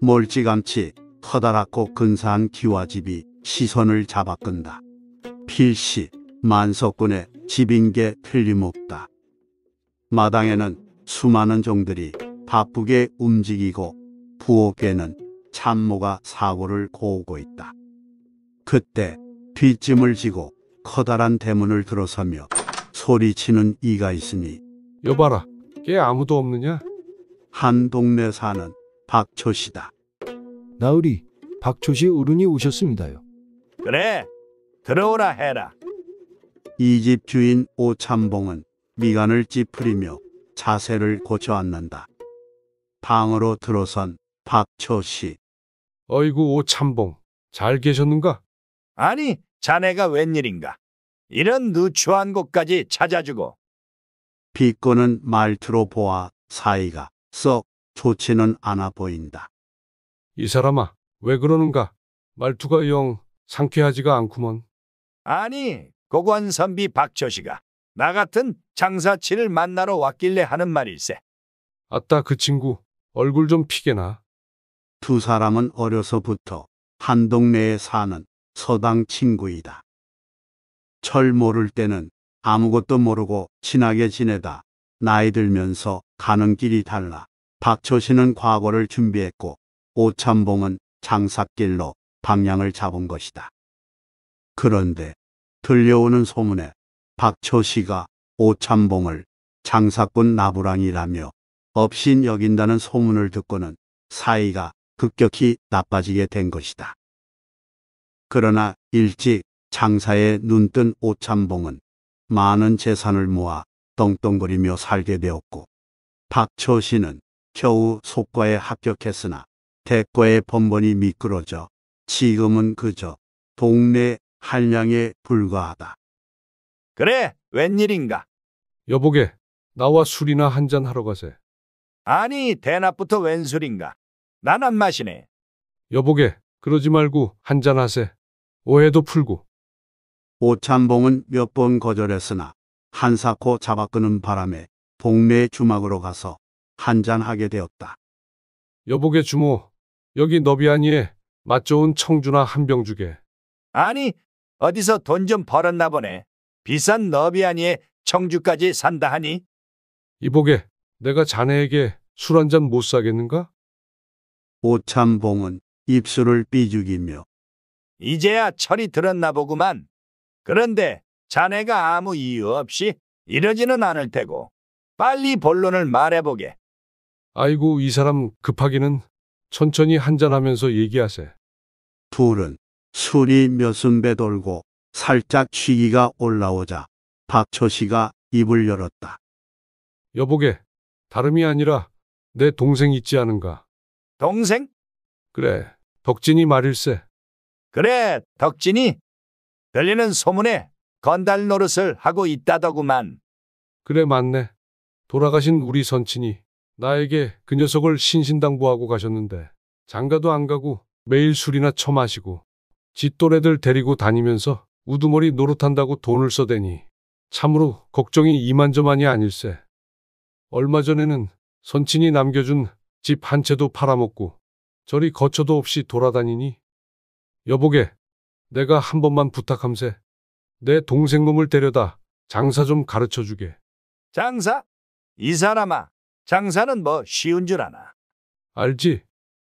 멀찌감치 커다랗고 근사한 기와집이 시선을 잡아끈다. 필시 만석군의 집인 게 틀림없다. 마당에는 수많은 종들이 바쁘게 움직이고 부엌에는 참모가 사고를 고우고 있다. 그때 뒷짐을 지고 커다란 대문을 들어서며 소리치는 이가 있으니 여봐라, 걔 아무도 없느냐? 한 동네 사는 박초 씨다. 나으리, 박초시 어른이 오셨습니다요. 그래, 들어오라 해라. 이 집 주인 오참봉은 미간을 찌푸리며 자세를 고쳐 앉는다. 방으로 들어선 박초 씨. 어이구 오참봉, 잘 계셨는가? 아니, 자네가 웬일인가? 이런 누추한 곳까지 찾아주고 비꼬는 말투로 보아 사이가 썩 좋지는 않아 보인다. 이 사람아, 왜 그러는가? 말투가 영 상쾌하지가 않구먼. 아니, 고관선비 박조씨가 나 같은 장사치를 만나러 왔길래 하는 말일세. 아따 그 친구 얼굴 좀 피게나. 두 사람은 어려서부터 한 동네에 사는 서당 친구이다. 철 모를 때는 아무것도 모르고 친하게 지내다 나이 들면서 가는 길이 달라 박초신은 과거를 준비했고 오참봉은 장삿길로 방향을 잡은 것이다. 그런데 들려오는 소문에 박초씨가 오참봉을 장사꾼 나부랑이라며 업신 여긴다는 소문을 듣고는 사이가 급격히 나빠지게 된 것이다. 그러나 일찍 장사에 눈뜬 오참봉은 많은 재산을 모아 떵떵거리며 살게 되었고 박초 씨는 겨우 속과에 합격했으나 대과에 번번이 미끄러져 지금은 그저 동네 한량에 불과하다. 그래, 웬일인가? 여보게, 나와 술이나 한잔 하러 가세. 아니, 대낮부터 웬 술인가? 난 안 마시네. 여보게, 그러지 말고 한잔 하세. 오해도 풀고. 오찬봉은 몇 번 거절했으나 한사코 잡아끄는 바람에 동네 주막으로 가서 한잔하게 되었다. 여보게 주모, 여기 너비아니에 맛 좋은 청주나 한 병 주게. 아니, 어디서 돈 좀 벌었나 보네. 비싼 너비아니에 청주까지 산다 하니? 이보게, 내가 자네에게 술 한 잔 못 사겠는가? 오찬봉은 입술을 삐죽이며 이제야 철이 들었나 보구만. 그런데 자네가 아무 이유 없이 이러지는 않을 테고 빨리 본론을 말해보게. 아이고 이 사람 급하기는 천천히 한잔하면서 얘기하세. 둘은 술이 몇순 배 돌고 살짝 취기가 올라오자 박초씨가 입을 열었다. 여보게 다름이 아니라 내 동생 있지 않은가. 동생? 그래 덕진이 말일세. 그래 덕진이 들리는 소문에 건달 노릇을 하고 있다더구만. 그래 맞네. 돌아가신 우리 선친이 나에게 그 녀석을 신신당부하고 가셨는데 장가도 안 가고 매일 술이나 처마시고 짓또래들 데리고 다니면서 우두머리 노릇한다고 돈을 써대니 참으로 걱정이 이만저만이 아닐세. 얼마 전에는 선친이 남겨준 집 한 채도 팔아먹고 저리 거처도 없이 돌아다니니 여보게 내가 한 번만 부탁함세. 내 동생 놈을 데려다 장사 좀 가르쳐 주게. 장사? 이 사람아, 장사는 뭐 쉬운 줄 아나. 알지?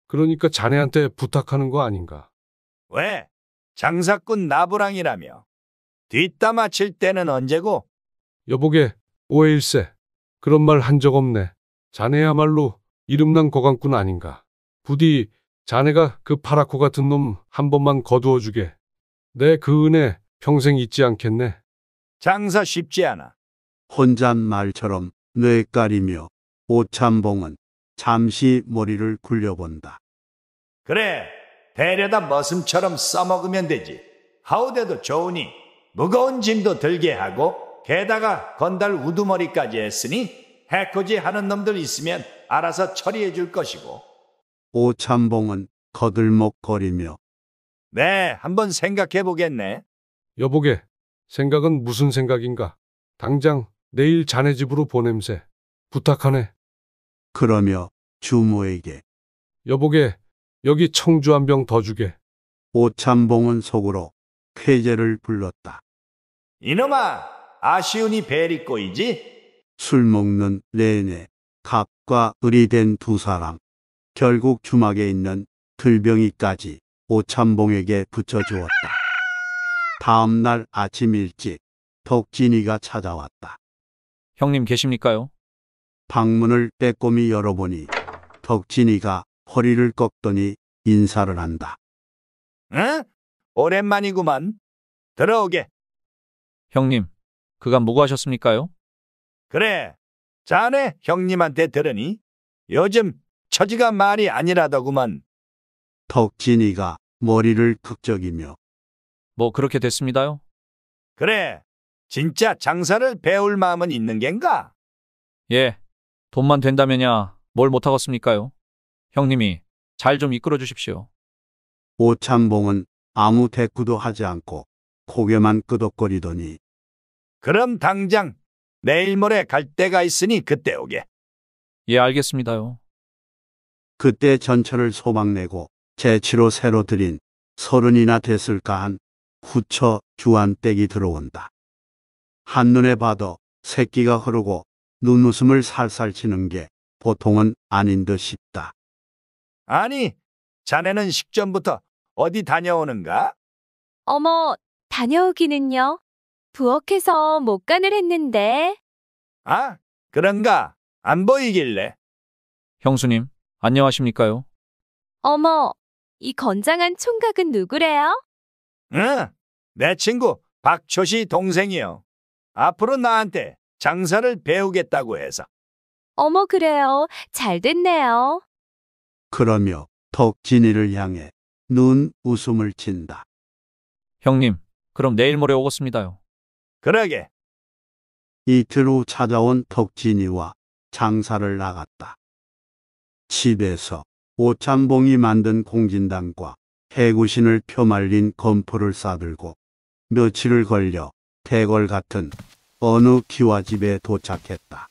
그러니까 자네한테 부탁하는 거 아닌가. 왜? 장사꾼 나부랑이라며. 뒷담화 칠 때는 언제고? 여보게, 오해일세. 그런 말 한 적 없네. 자네야말로 이름난 거강꾼 아닌가. 부디 자네가 그 파라코 같은 놈 한 번만 거두어주게. 내그 은혜 평생 잊지 않겠네. 장사 쉽지 않아. 혼잣말처럼 뇌까리며 오참봉은 잠시 머리를 굴려본다. 그래, 배려다 머슴처럼 써먹으면 되지. 하우대도 좋으니 무거운 짐도 들게 하고 게다가 건달 우두머리까지 했으니 해코지 하는 놈들 있으면 알아서 처리해 줄 것이고. 오참봉은 거들먹거리며 네, 한번 생각해 보겠네. 여보게, 생각은 무슨 생각인가? 당장 내일 자네 집으로 보냄새. 부탁하네. 그러며 주모에게 여보게, 여기 청주 한 병 더 주게. 오참봉은 속으로 쾌재를 불렀다. 이놈아, 아쉬우니 베리 꼬이지? 술 먹는 내내 갑과 을이 된두 사람. 결국 주막에 있는 들병이까지 오참봉에게 붙여주었다. 다음 날 아침 일찍 덕진이가 찾아왔다. 형님 계십니까요? 방문을 빼꼼히 열어보니 덕진이가 허리를 꺾더니 인사를 한다. 응? 오랜만이구만. 들어오게. 형님, 그간 뭐가 하셨습니까요? 그래, 자네 형님한테 들으니 요즘 처지가 말이 아니라더구만. 덕진이가 머리를 극적이며뭐 그렇게 됐습니다요? 그래, 진짜 장사를 배울 마음은 있는 겐가? 예, 돈만 된다면야 뭘 못하겠습니까요? 형님이 잘 좀 이끌어 주십시오. 오찬봉은 아무 대꾸도 하지 않고 고개만 끄덕거리더니 그럼 당장 내일 모레 갈때가 있으니 그때 오게. 예, 알겠습니다요. 그때 전철을 소망내고 재치로 새로 들인 서른이나 됐을까 한 후처 주안댁이 들어온다. 한눈에 봐도 새끼가 흐르고 눈웃음을 살살 치는 게 보통은 아닌 듯 싶다. 아니, 자네는 식전부터 어디 다녀오는가? 어머, 다녀오기는요. 부엌에서 목간을 했는데. 아, 그런가? 안 보이길래. 형수님, 안녕하십니까요? 어머, 이 건장한 총각은 누구래요? 응, 내 친구 박초시 동생이요. 앞으로 나한테 장사를 배우겠다고 해서. 어머 그래요. 잘 됐네요. 그러며 덕진이를 향해 눈 웃음을 친다. 형님, 그럼 내일 모레 오겠습니다요. 그러게, 이틀 후 찾아온 덕진이와 장사를 나갔다. 집에서 오창봉이 만든 공진당과 해구신을 표말린 검포를 싸들고 며칠을 걸려 대궐 같은 어느 기와집에 도착했다.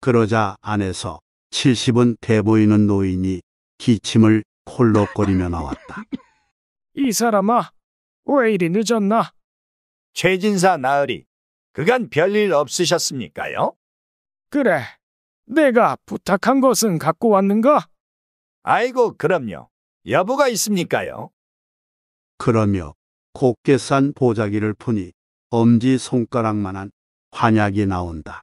그러자 안에서 70은 대 보이는 노인이 기침을 콜록거리며 나왔다. 이 사람아, 왜 이리 늦었나? 최진사 나으리, 그간 별일 없으셨습니까요? 그래, 내가 부탁한 것은 갖고 왔는가? 아이고, 그럼요. 여부가 있습니까요? 그러며 곱게 싼 보자기를 푸니 엄지 손가락만한 환약이 나온다.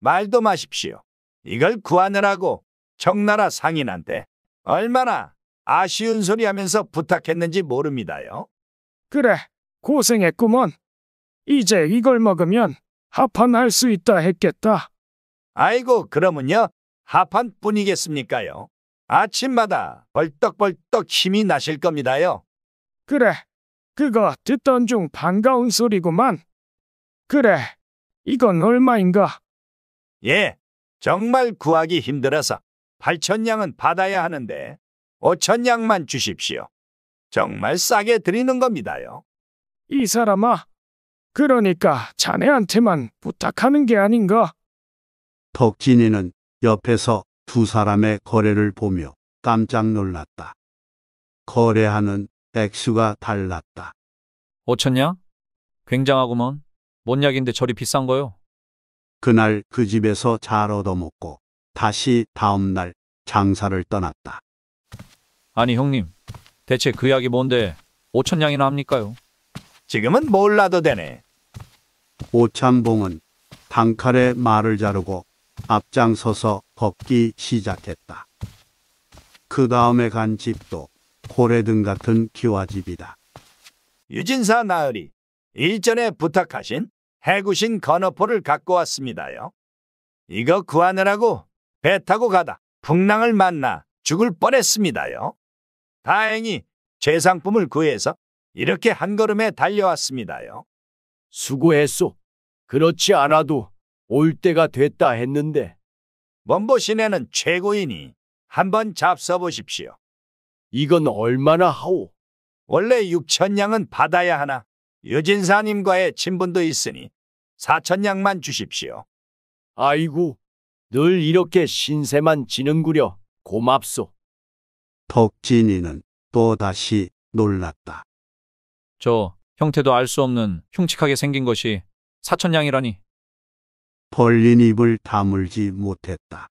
말도 마십시오. 이걸 구하느라고 청나라 상인한테 얼마나 아쉬운 소리 하면서 부탁했는지 모릅니다요. 그래, 고생했구먼. 이제 이걸 먹으면 합판할 수 있다 했겠다. 아이고, 그러면요. 하판뿐이겠습니까요? 아침마다 벌떡벌떡 힘이 나실 겁니다요. 그래, 그거 듣던 중 반가운 소리구만. 그래, 이건 얼마인가? 예, 정말 구하기 힘들어서 8천냥은 받아야 하는데 5천냥만 주십시오. 정말 싸게 드리는 겁니다요. 이 사람아, 그러니까 자네한테만 부탁하는 게 아닌가? 덕진이는 옆에서 두 사람의 거래를 보며 깜짝 놀랐다. 거래하는 액수가 달랐다. 오천냥? 굉장하구먼. 뭔 약인데 저리 비싼 거요? 그날 그 집에서 잘 얻어먹고 다시 다음날 장사를 떠났다. 아니 형님, 대체 그 약이 뭔데 오천냥이나 합니까요? 지금은 몰라도 되네. 오찬봉은 단칼에 말을 자르고 앞장서서 걷기 시작했다. 그 다음에 간 집도 고래등 같은 기와집이다. 유진사 나으리, 일전에 부탁하신 해구신 건어포를 갖고 왔습니다요. 이거 구하느라고 배 타고 가다 풍랑을 만나 죽을 뻔했습니다요. 다행히 제 상품을 구해서 이렇게 한 걸음에 달려왔습니다요. 수고했소. 그렇지 않아도 올 때가 됐다 했는데 원보 시내는 최고이니 한번 잡숴보십시오. 이건 얼마나 하오? 원래 육천냥은 받아야 하나 여진사님과의 친분도 있으니 사천냥만 주십시오. 아이고, 늘 이렇게 신세만 지는구려. 고맙소. 덕진이는 또다시 놀랐다. 저 형태도 알 수 없는 흉측하게 생긴 것이 사천냥이라니 벌린 입을 다물지 못했다.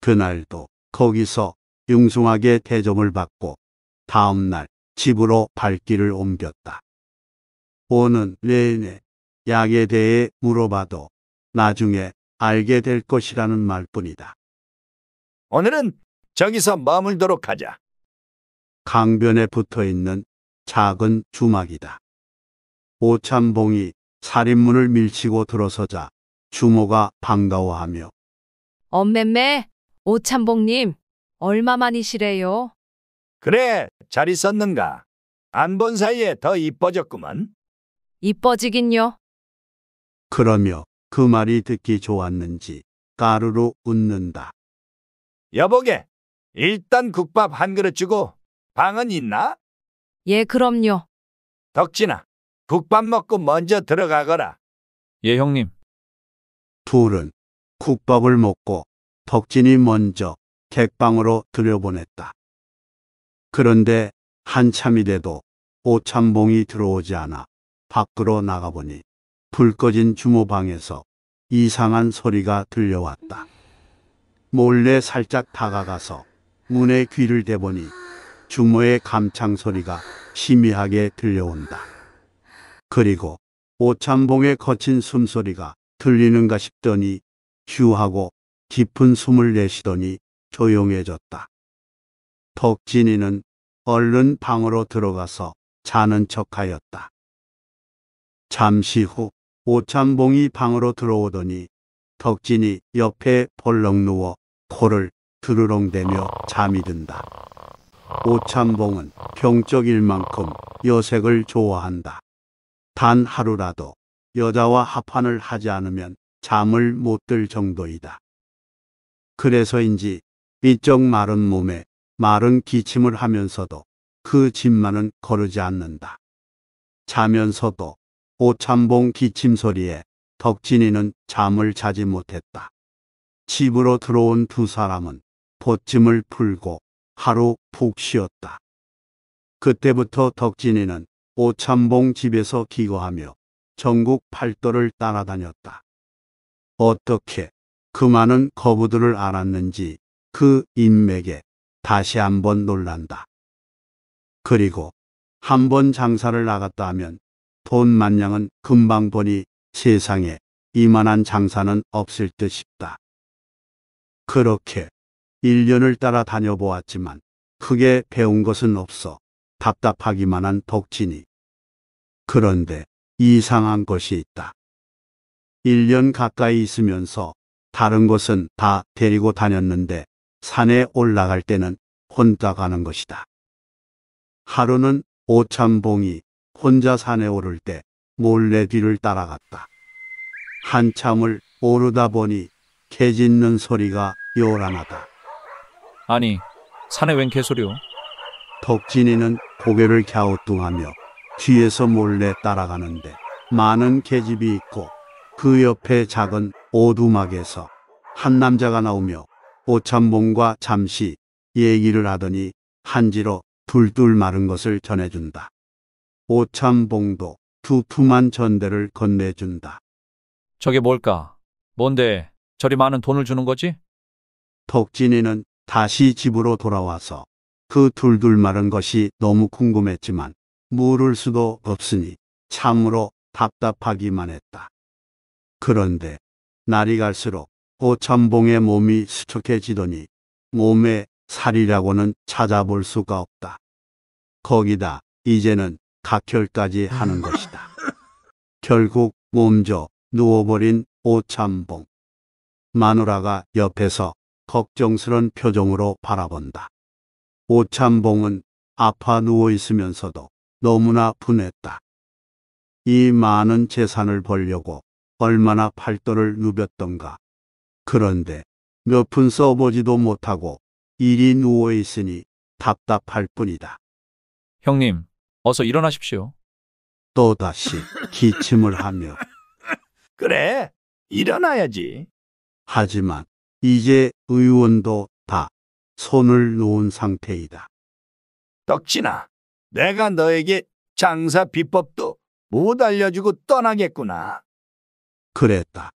그날도 거기서 융숭하게 대접을 받고 다음날 집으로 발길을 옮겼다. 오는 내내 약에 대해 물어봐도 나중에 알게 될 것이라는 말뿐이다. 오늘은 저기서 머물도록 하자. 강변에 붙어 있는 작은 주막이다. 오참봉이 살인문을 밀치고 들어서자 주모가 반가워하며 엄매매 오참복님 얼마만이시래요? 그래, 잘 있었는가? 안 본 사이에 더 이뻐졌구만. 이뻐지긴요. 그러며 그 말이 듣기 좋았는지 까르르 웃는다. 여보게, 일단 국밥 한 그릇 주고 방은 있나? 예, 그럼요. 덕진아, 국밥 먹고 먼저 들어가거라. 예, 형님. 둘은 국밥을 먹고 덕진이 먼저 객방으로 들여보냈다. 그런데 한참이 돼도 오참봉이 들어오지 않아 밖으로 나가보니 불 꺼진 주모방에서 이상한 소리가 들려왔다. 몰래 살짝 다가가서 문에 귀를 대보니 주모의 감창 소리가 심미하게 들려온다. 그리고 오참봉의 거친 숨소리가 들리는가 싶더니 휴 하고 깊은 숨을 내쉬더니 조용해졌다. 덕진이는 얼른 방으로 들어가서 자는 척하였다. 잠시 후 오찬봉이 방으로 들어오더니 덕진이 옆에 벌렁 누워 코를 드르렁대며 잠이 든다. 오찬봉은 병적일 만큼 여색을 좋아한다. 단 하루라도 여자와 합판을 하지 않으면 잠을 못 들 정도이다. 그래서인지 삐쩍 마른 몸에 마른 기침을 하면서도 그 집만은 거르지 않는다. 자면서도 오참봉 기침 소리에 덕진이는 잠을 자지 못했다. 집으로 들어온 두 사람은 보침을 풀고 하루 푹 쉬었다. 그때부터 덕진이는 오참봉 집에서 기거하며 전국 팔도를 따라다녔다. 어떻게 그 많은 거부들을 알았는지 그 인맥에 다시 한번 놀란다. 그리고 한 번 장사를 나갔다 하면 돈 만냥은 금방 보니 세상에 이만한 장사는 없을 듯 싶다. 그렇게 1년을 따라 다녀보았지만 크게 배운 것은 없어 답답하기만 한 덕진이. 그런데 이상한 것이 있다. 1년 가까이 있으면서 다른 곳은 다 데리고 다녔는데 산에 올라갈 때는 혼자 가는 것이다. 하루는 오참봉이 혼자 산에 오를 때 몰래 뒤를 따라갔다. 한참을 오르다 보니 개 짖는 소리가 요란하다. 아니, 산에 웬 개소리요? 덕진이는 고개를 갸우뚱하며 뒤에서 몰래 따라가는데 많은 계집이 있고 그 옆에 작은 오두막에서 한 남자가 나오며 오참봉과 잠시 얘기를 하더니 한지로 둘둘 마른 것을 전해준다. 오참봉도 두툼한 전대를 건네준다. 저게 뭘까? 뭔데 저리 많은 돈을 주는 거지? 덕진이는 다시 집으로 돌아와서 그 둘둘 마른 것이 너무 궁금했지만 물을 수도 없으니 참으로 답답하기만 했다. 그런데 날이 갈수록 오천봉의 몸이 수척해지더니 몸에 살이라고는 찾아볼 수가 없다. 거기다 이제는 각혈까지 하는 것이다. 결국 몸져 누워버린 오참봉. 마누라가 옆에서 걱정스런 표정으로 바라본다. 오참봉은 아파 누워 있으면서도 너무나 분했다. 이 많은 재산을 벌려고 얼마나 팔도를 누볐던가. 그런데 몇 푼 써보지도 못하고 일이 누워있으니 답답할 뿐이다. 형님, 어서 일어나십시오. 또다시 기침을 하며 그래, 일어나야지. 하지만 이제 의원도 다 손을 놓은 상태이다. 떡진아, 내가 너에게 장사 비법도 못 알려주고 떠나겠구나. 그랬다.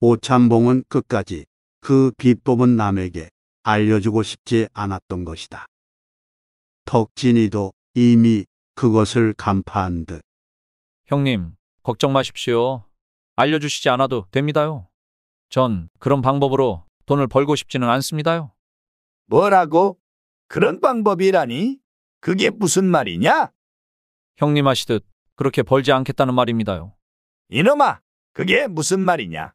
오참봉은 끝까지 그 비법은 남에게 알려주고 싶지 않았던 것이다. 덕진이도 이미 그것을 간파한 듯. 형님, 걱정 마십시오. 알려주시지 않아도 됩니다요. 전 그런 방법으로 돈을 벌고 싶지는 않습니다요. 뭐라고? 그런 방법이라니? 그게 무슨 말이냐? 형님 하시듯 그렇게 벌지 않겠다는 말입니다요. 이놈아, 그게 무슨 말이냐?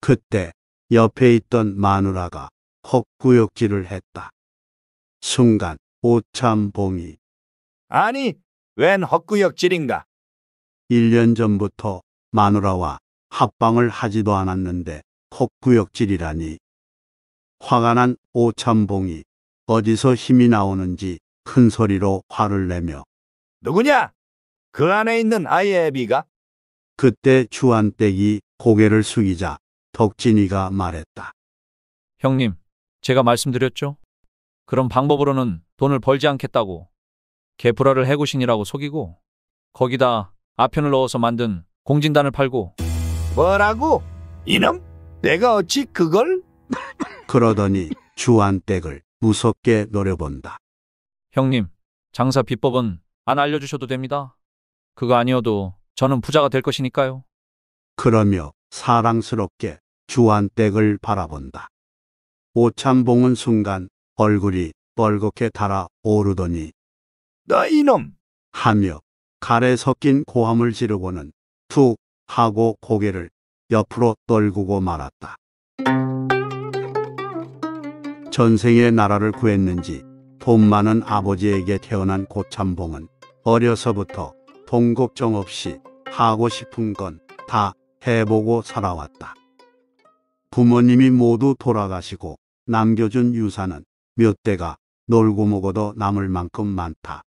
그때 옆에 있던 마누라가 헛구역질을 했다. 순간 오참봉이 아니, 웬 헛구역질인가? 1년 전부터 마누라와 합방을 하지도 않았는데 헛구역질이라니. 화가 난 오참봉이 어디서 힘이 나오는지 큰 소리로 화를 내며 누구냐? 그 안에 있는 아이의 애비가? 그때 주한댁이 고개를 숙이자 덕진이가 말했다. 형님, 제가 말씀드렸죠? 그런 방법으로는 돈을 벌지 않겠다고 개불화를 해구신이라고 속이고 거기다 아편을 넣어서 만든 공진단을 팔고 뭐라고? 이놈? 내가 어찌 그걸? 그러더니 주한댁을 무섭게 노려본다. 형님, 장사 비법은 안 알려주셔도 됩니다. 그거 아니어도 저는 부자가 될 것이니까요. 그러며 사랑스럽게 주한댁을 바라본다. 오찬봉은 순간 얼굴이 뻘겋게 달아오르더니 나 이놈! 하며 가래 섞인 고함을 지르고는 툭 하고 고개를 옆으로 떨구고 말았다. 전생의 나라를 구했는지 돈 많은 아버지에게 태어난 고참봉은 어려서부터 돈 걱정 없이 하고 싶은 건 다 해보고 살아왔다. 부모님이 모두 돌아가시고 남겨준 유산은 몇 대가 놀고 먹어도 남을 만큼 많다.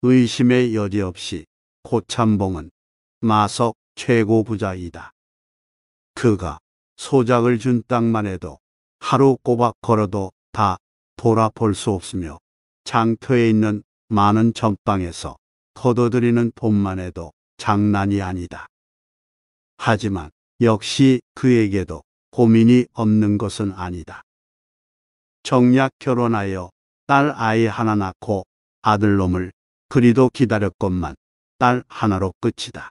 의심의 여지 없이 고참봉은 마석 최고 부자이다. 그가 소작을 준 땅만 해도 하루 꼬박 걸어도 다 돌아볼 수 없으며 장터에 있는 많은 전방에서 거둬들이는 돈만 해도 장난이 아니다. 하지만 역시 그에게도 고민이 없는 것은 아니다. 정략 결혼하여 딸 아이 하나 낳고 아들놈을 그리도 기다렸건만 딸 하나로 끝이다.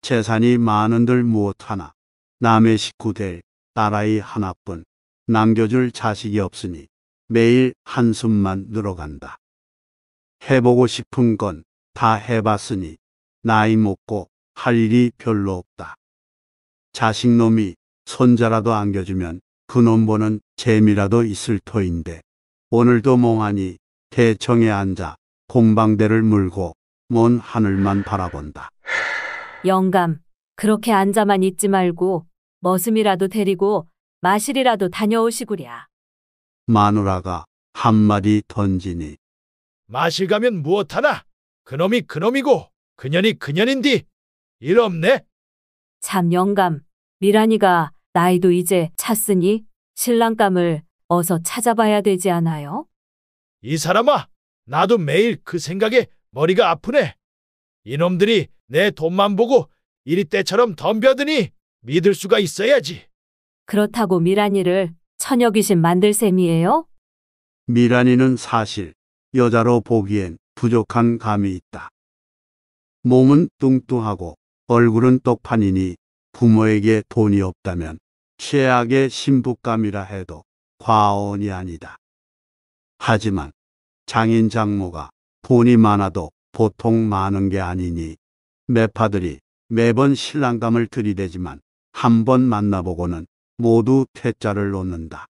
재산이 많은들 무엇 하나 남의 식구 될 딸아이 하나뿐 남겨줄 자식이 없으니 매일 한숨만 늘어간다. 해보고 싶은 건 다 해봤으니 나이 먹고 할 일이 별로 없다. 자식놈이 손자라도 안겨주면 그놈 보는 재미라도 있을 터인데 오늘도 멍하니 대청에 앉아 공방대를 물고 먼 하늘만 바라본다. 영감, 그렇게 앉아만 있지 말고 머슴이라도 데리고 마실이라도 다녀오시구랴. 마누라가 한 마디 던지니 마실 가면 무엇하나 그놈이 그놈이고 그년이 그년인디 일 없네 참 영감, 미란이가 나이도 이제 찼으니 신랑감을 어서 찾아봐야 되지 않아요? 이 사람아 나도 매일 그 생각에 머리가 아프네 이놈들이 내 돈만 보고 이리 때처럼 덤벼드니 믿을 수가 있어야지 그렇다고 미란이를 처녀 귀신 만들 셈이에요? 미란이는 사실 여자로 보기엔 부족한 감이 있다. 몸은 뚱뚱하고 얼굴은 떡판이니 부모에게 돈이 없다면 최악의 신부감이라 해도 과언이 아니다. 하지만 장인 장모가 돈이 많아도 보통 많은 게 아니니 매파들이 매번 신랑감을 들이대지만 한 번 만나보고는 모두 퇴짜를 놓는다.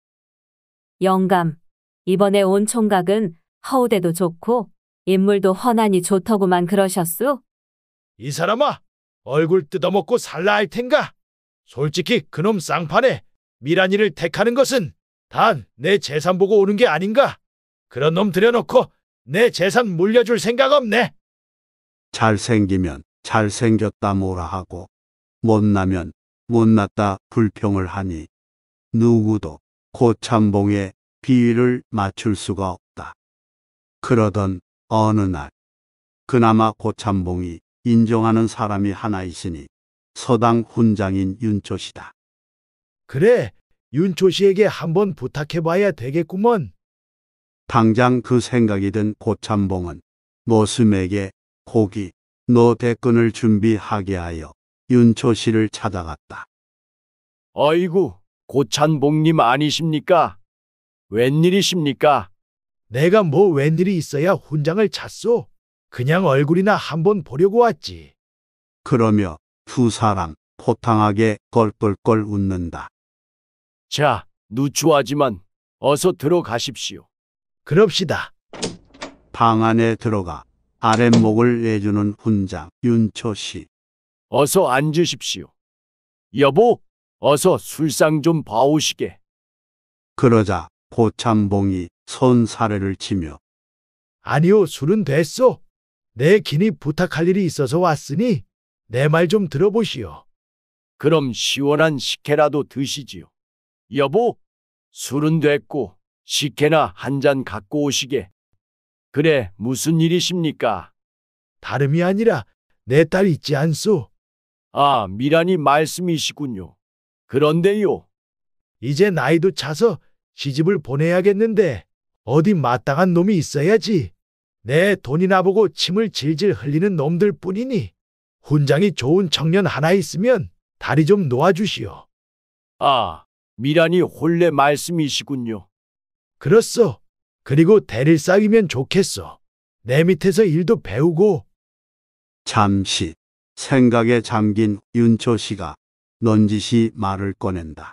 영감, 이번에 온 총각은 허우대도 좋고 인물도 허난이 좋더구만 그러셨소? 이 사람아, 얼굴 뜯어먹고 살라 할 텐가? 솔직히 그놈 쌍판에 미란이를 택하는 것은 단 내 재산 보고 오는 게 아닌가? 그런 놈 들여놓고 내 재산 물려줄 생각 없네. 잘생기면 잘생겼다 뭐라 하고 못나면 못났다 불평을 하니 누구도 고참봉의 비위를 맞출 수가 없다. 그러던 어느 날 그나마 고참봉이 인정하는 사람이 하나 있으니 서당 훈장인 윤초씨다. 그래, 윤초씨에게 한번 부탁해봐야 되겠구먼. 당장 그 생각이 든 고참봉은 모슴에게 고기, 노대끈을 준비하게 하여 윤초 씨를 찾아갔다. 어이구, 고찬복님 아니십니까? 웬일이십니까? 내가 뭐 웬일이 있어야 훈장을 찾소? 그냥 얼굴이나 한 번 보려고 왔지. 그러며 두 사람 포탕하게 껄껄껄 웃는다. 자, 누추하지만 어서 들어가십시오. 그럽시다. 방 안에 들어가 아랫목을 내주는 훈장 윤초 씨. 어서 앉으십시오. 여보, 어서 술상 좀 봐오시게. 그러자 보창봉이 손사래를 치며 아니요, 술은 됐소. 내 기니 부탁할 일이 있어서 왔으니 내 말 좀 들어보시오. 그럼 시원한 식혜라도 드시지요. 여보, 술은 됐고 식혜나 한 잔 갖고 오시게. 그래, 무슨 일이십니까? 다름이 아니라 내 딸 있지 않소. 아, 미란이 말씀이시군요. 그런데요. 이제 나이도 차서 시집을 보내야겠는데 어디 마땅한 놈이 있어야지. 내 돈이나 보고 침을 질질 흘리는 놈들 뿐이니 훈장이 좋은 청년 하나 있으면 다리 좀 놓아주시오. 아, 미란이 홀레 말씀이시군요. 그렇소. 그리고 대를 쌓이면 좋겠소. 내 밑에서 일도 배우고 잠시 생각에 잠긴 윤초 씨가 넌지시 말을 꺼낸다.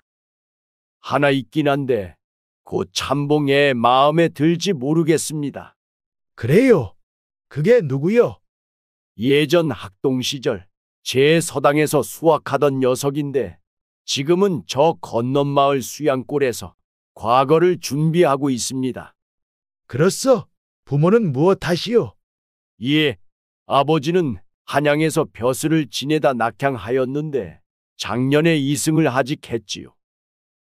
하나 있긴 한데 곧 참봉에 마음에 들지 모르겠습니다. 그래요. 그게 누구요? 예전 학동 시절 제 서당에서 수확하던 녀석인데 지금은 저 건넌마을 수양골에서 과거를 준비하고 있습니다. 그렇소. 부모는 무엇 하시오? 예, 아버지는 한양에서 벼슬을 지내다 낙향하였는데 작년에 이승을 하직했지요.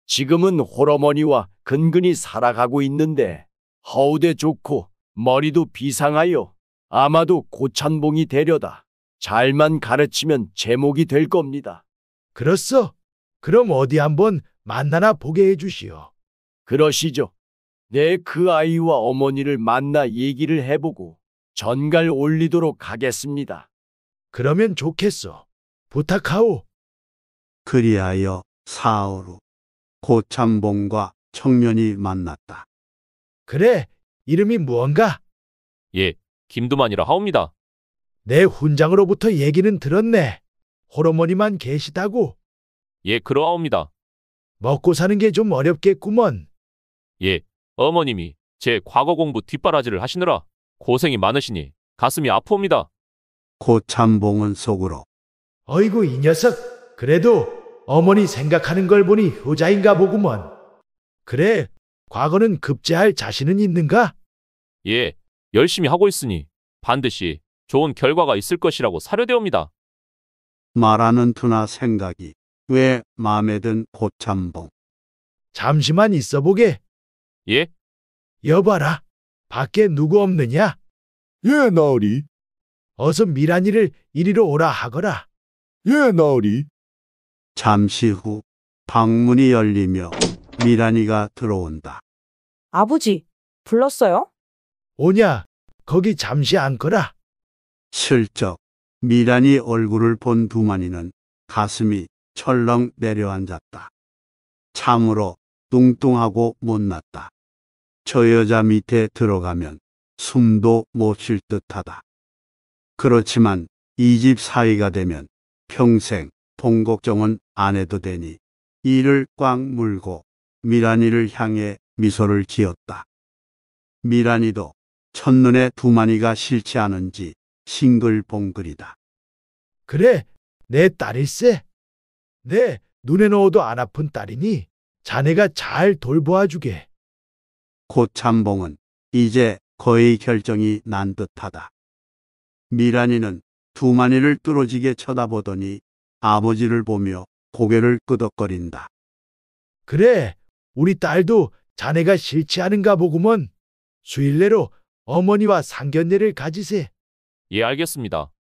지금은 홀어머니와 근근히 살아가고 있는데 허우대 좋고 머리도 비상하여 아마도 고찬봉이 되려다 잘만 가르치면 제목이 될 겁니다. 그렇소? 그럼 어디 한번 만나나 보게 해주시오. 그러시죠. 내 그 아이와 어머니를 만나 얘기를 해보고 전갈 올리도록 하겠습니다. 그러면 좋겠어 부탁하오. 그리하여 사흘 후 고참봉과 청년이 만났다. 그래, 이름이 무언가? 예, 김두만이라 하옵니다. 내 훈장으로부터 얘기는 들었네. 호러머니만 계시다고. 예, 그러하옵니다. 먹고 사는 게 좀 어렵겠구먼. 예, 어머님이 제 과거 공부 뒷바라지를 하시느라 고생이 많으시니 가슴이 아프옵니다. 고참봉은 속으로 어이구 이 녀석 그래도 어머니 생각하는 걸 보니 효자인가 보구먼. 그래 과거는 급제할 자신은 있는가? 예, 열심히 하고 있으니 반드시 좋은 결과가 있을 것이라고 사료대옵니다 말하는 투나 생각이 왜 마음에 든 고참봉. 잠시만 있어 보게. 예, 여봐라. 밖에 누구 없느냐? 예, 나으리. 어서 미란이를 이리로 오라 하거라. 예, 나으리. 잠시 후 방문이 열리며 미란이가 들어온다. 아버지, 불렀어요? 오냐, 거기 잠시 앉거라. 슬쩍 미란이 얼굴을 본 두만이는 가슴이 철렁 내려앉았다. 참으로 뚱뚱하고 못났다. 저 여자 밑에 들어가면 숨도 못 쉴 듯하다. 그렇지만 이 집 사위가 되면 평생 돈 걱정은 안 해도 되니 이를 꽉 물고 미란이를 향해 미소를 지었다. 미란이도 첫눈에 두마니가 싫지 않은지 싱글봉글이다 그래, 내 딸일세. 내 네, 눈에 넣어도 안 아픈 딸이니 자네가 잘 돌보아 주게. 고참봉은 이제 거의 결정이 난 듯하다. 미란이는 두 마니를 뚫어지게 쳐다보더니 아버지를 보며 고개를 끄덕거린다. 그래, 우리 딸도 자네가 싫지 않은가 보구먼. 수일 내로 어머니와 상견례를 가지세. 예, 알겠습니다.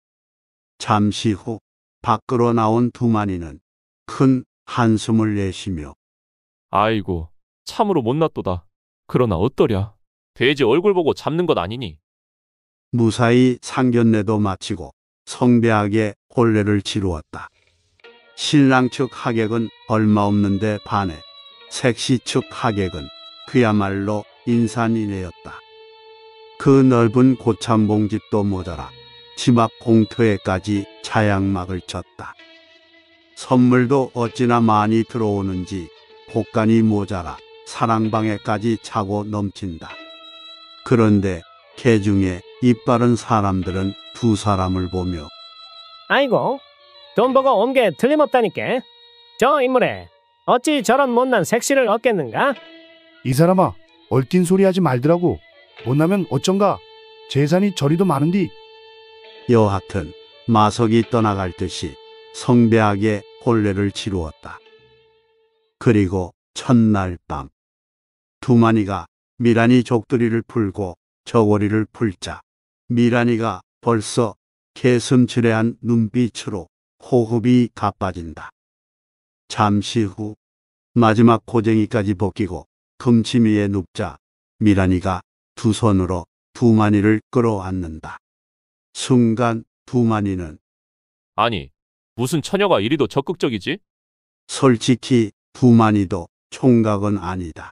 잠시 후 밖으로 나온 두 마니는 큰 한숨을 내쉬며 아이고, 참으로 못났도다. 그러나 어떠랴? 돼지 얼굴 보고 잡는 것 아니니? 무사히 상견례도 마치고 성대하게 혼례를 치루었다. 신랑 측 하객은 얼마 없는데 반해 색시 측 하객은 그야말로 인산인해였다. 그 넓은 고참봉 집도 모자라 집앞 공터에까지 차양막을 쳤다. 선물도 어찌나 많이 들어오는지 복간이 모자라 사랑방에까지 차고 넘친다. 그런데 개중에 이빠른 사람들은 두 사람을 보며 아이고 돈 보고 온 게 틀림없다니까 저 인물에 어찌 저런 못난 색시를 얻겠는가? 이 사람아 얼씬 소리 하지 말더라고 못나면 어쩐가 재산이 저리도 많은디 여하튼 마석이 떠나갈 듯이 성대하게 혼례를 치루었다. 그리고 첫날 밤 두마니가 미란이 족두리를 풀고 저고리를 풀자 미란이가 벌써 개슴츠레한 눈빛으로 호흡이 가빠진다. 잠시 후 마지막 고쟁이까지 벗기고 금침 위에 눕자 미란이가 두 손으로 두 마니를 끌어안는다. 순간 두 마니는 아니 무슨 처녀가 이리도 적극적이지? 솔직히 두 마니도 총각은 아니다.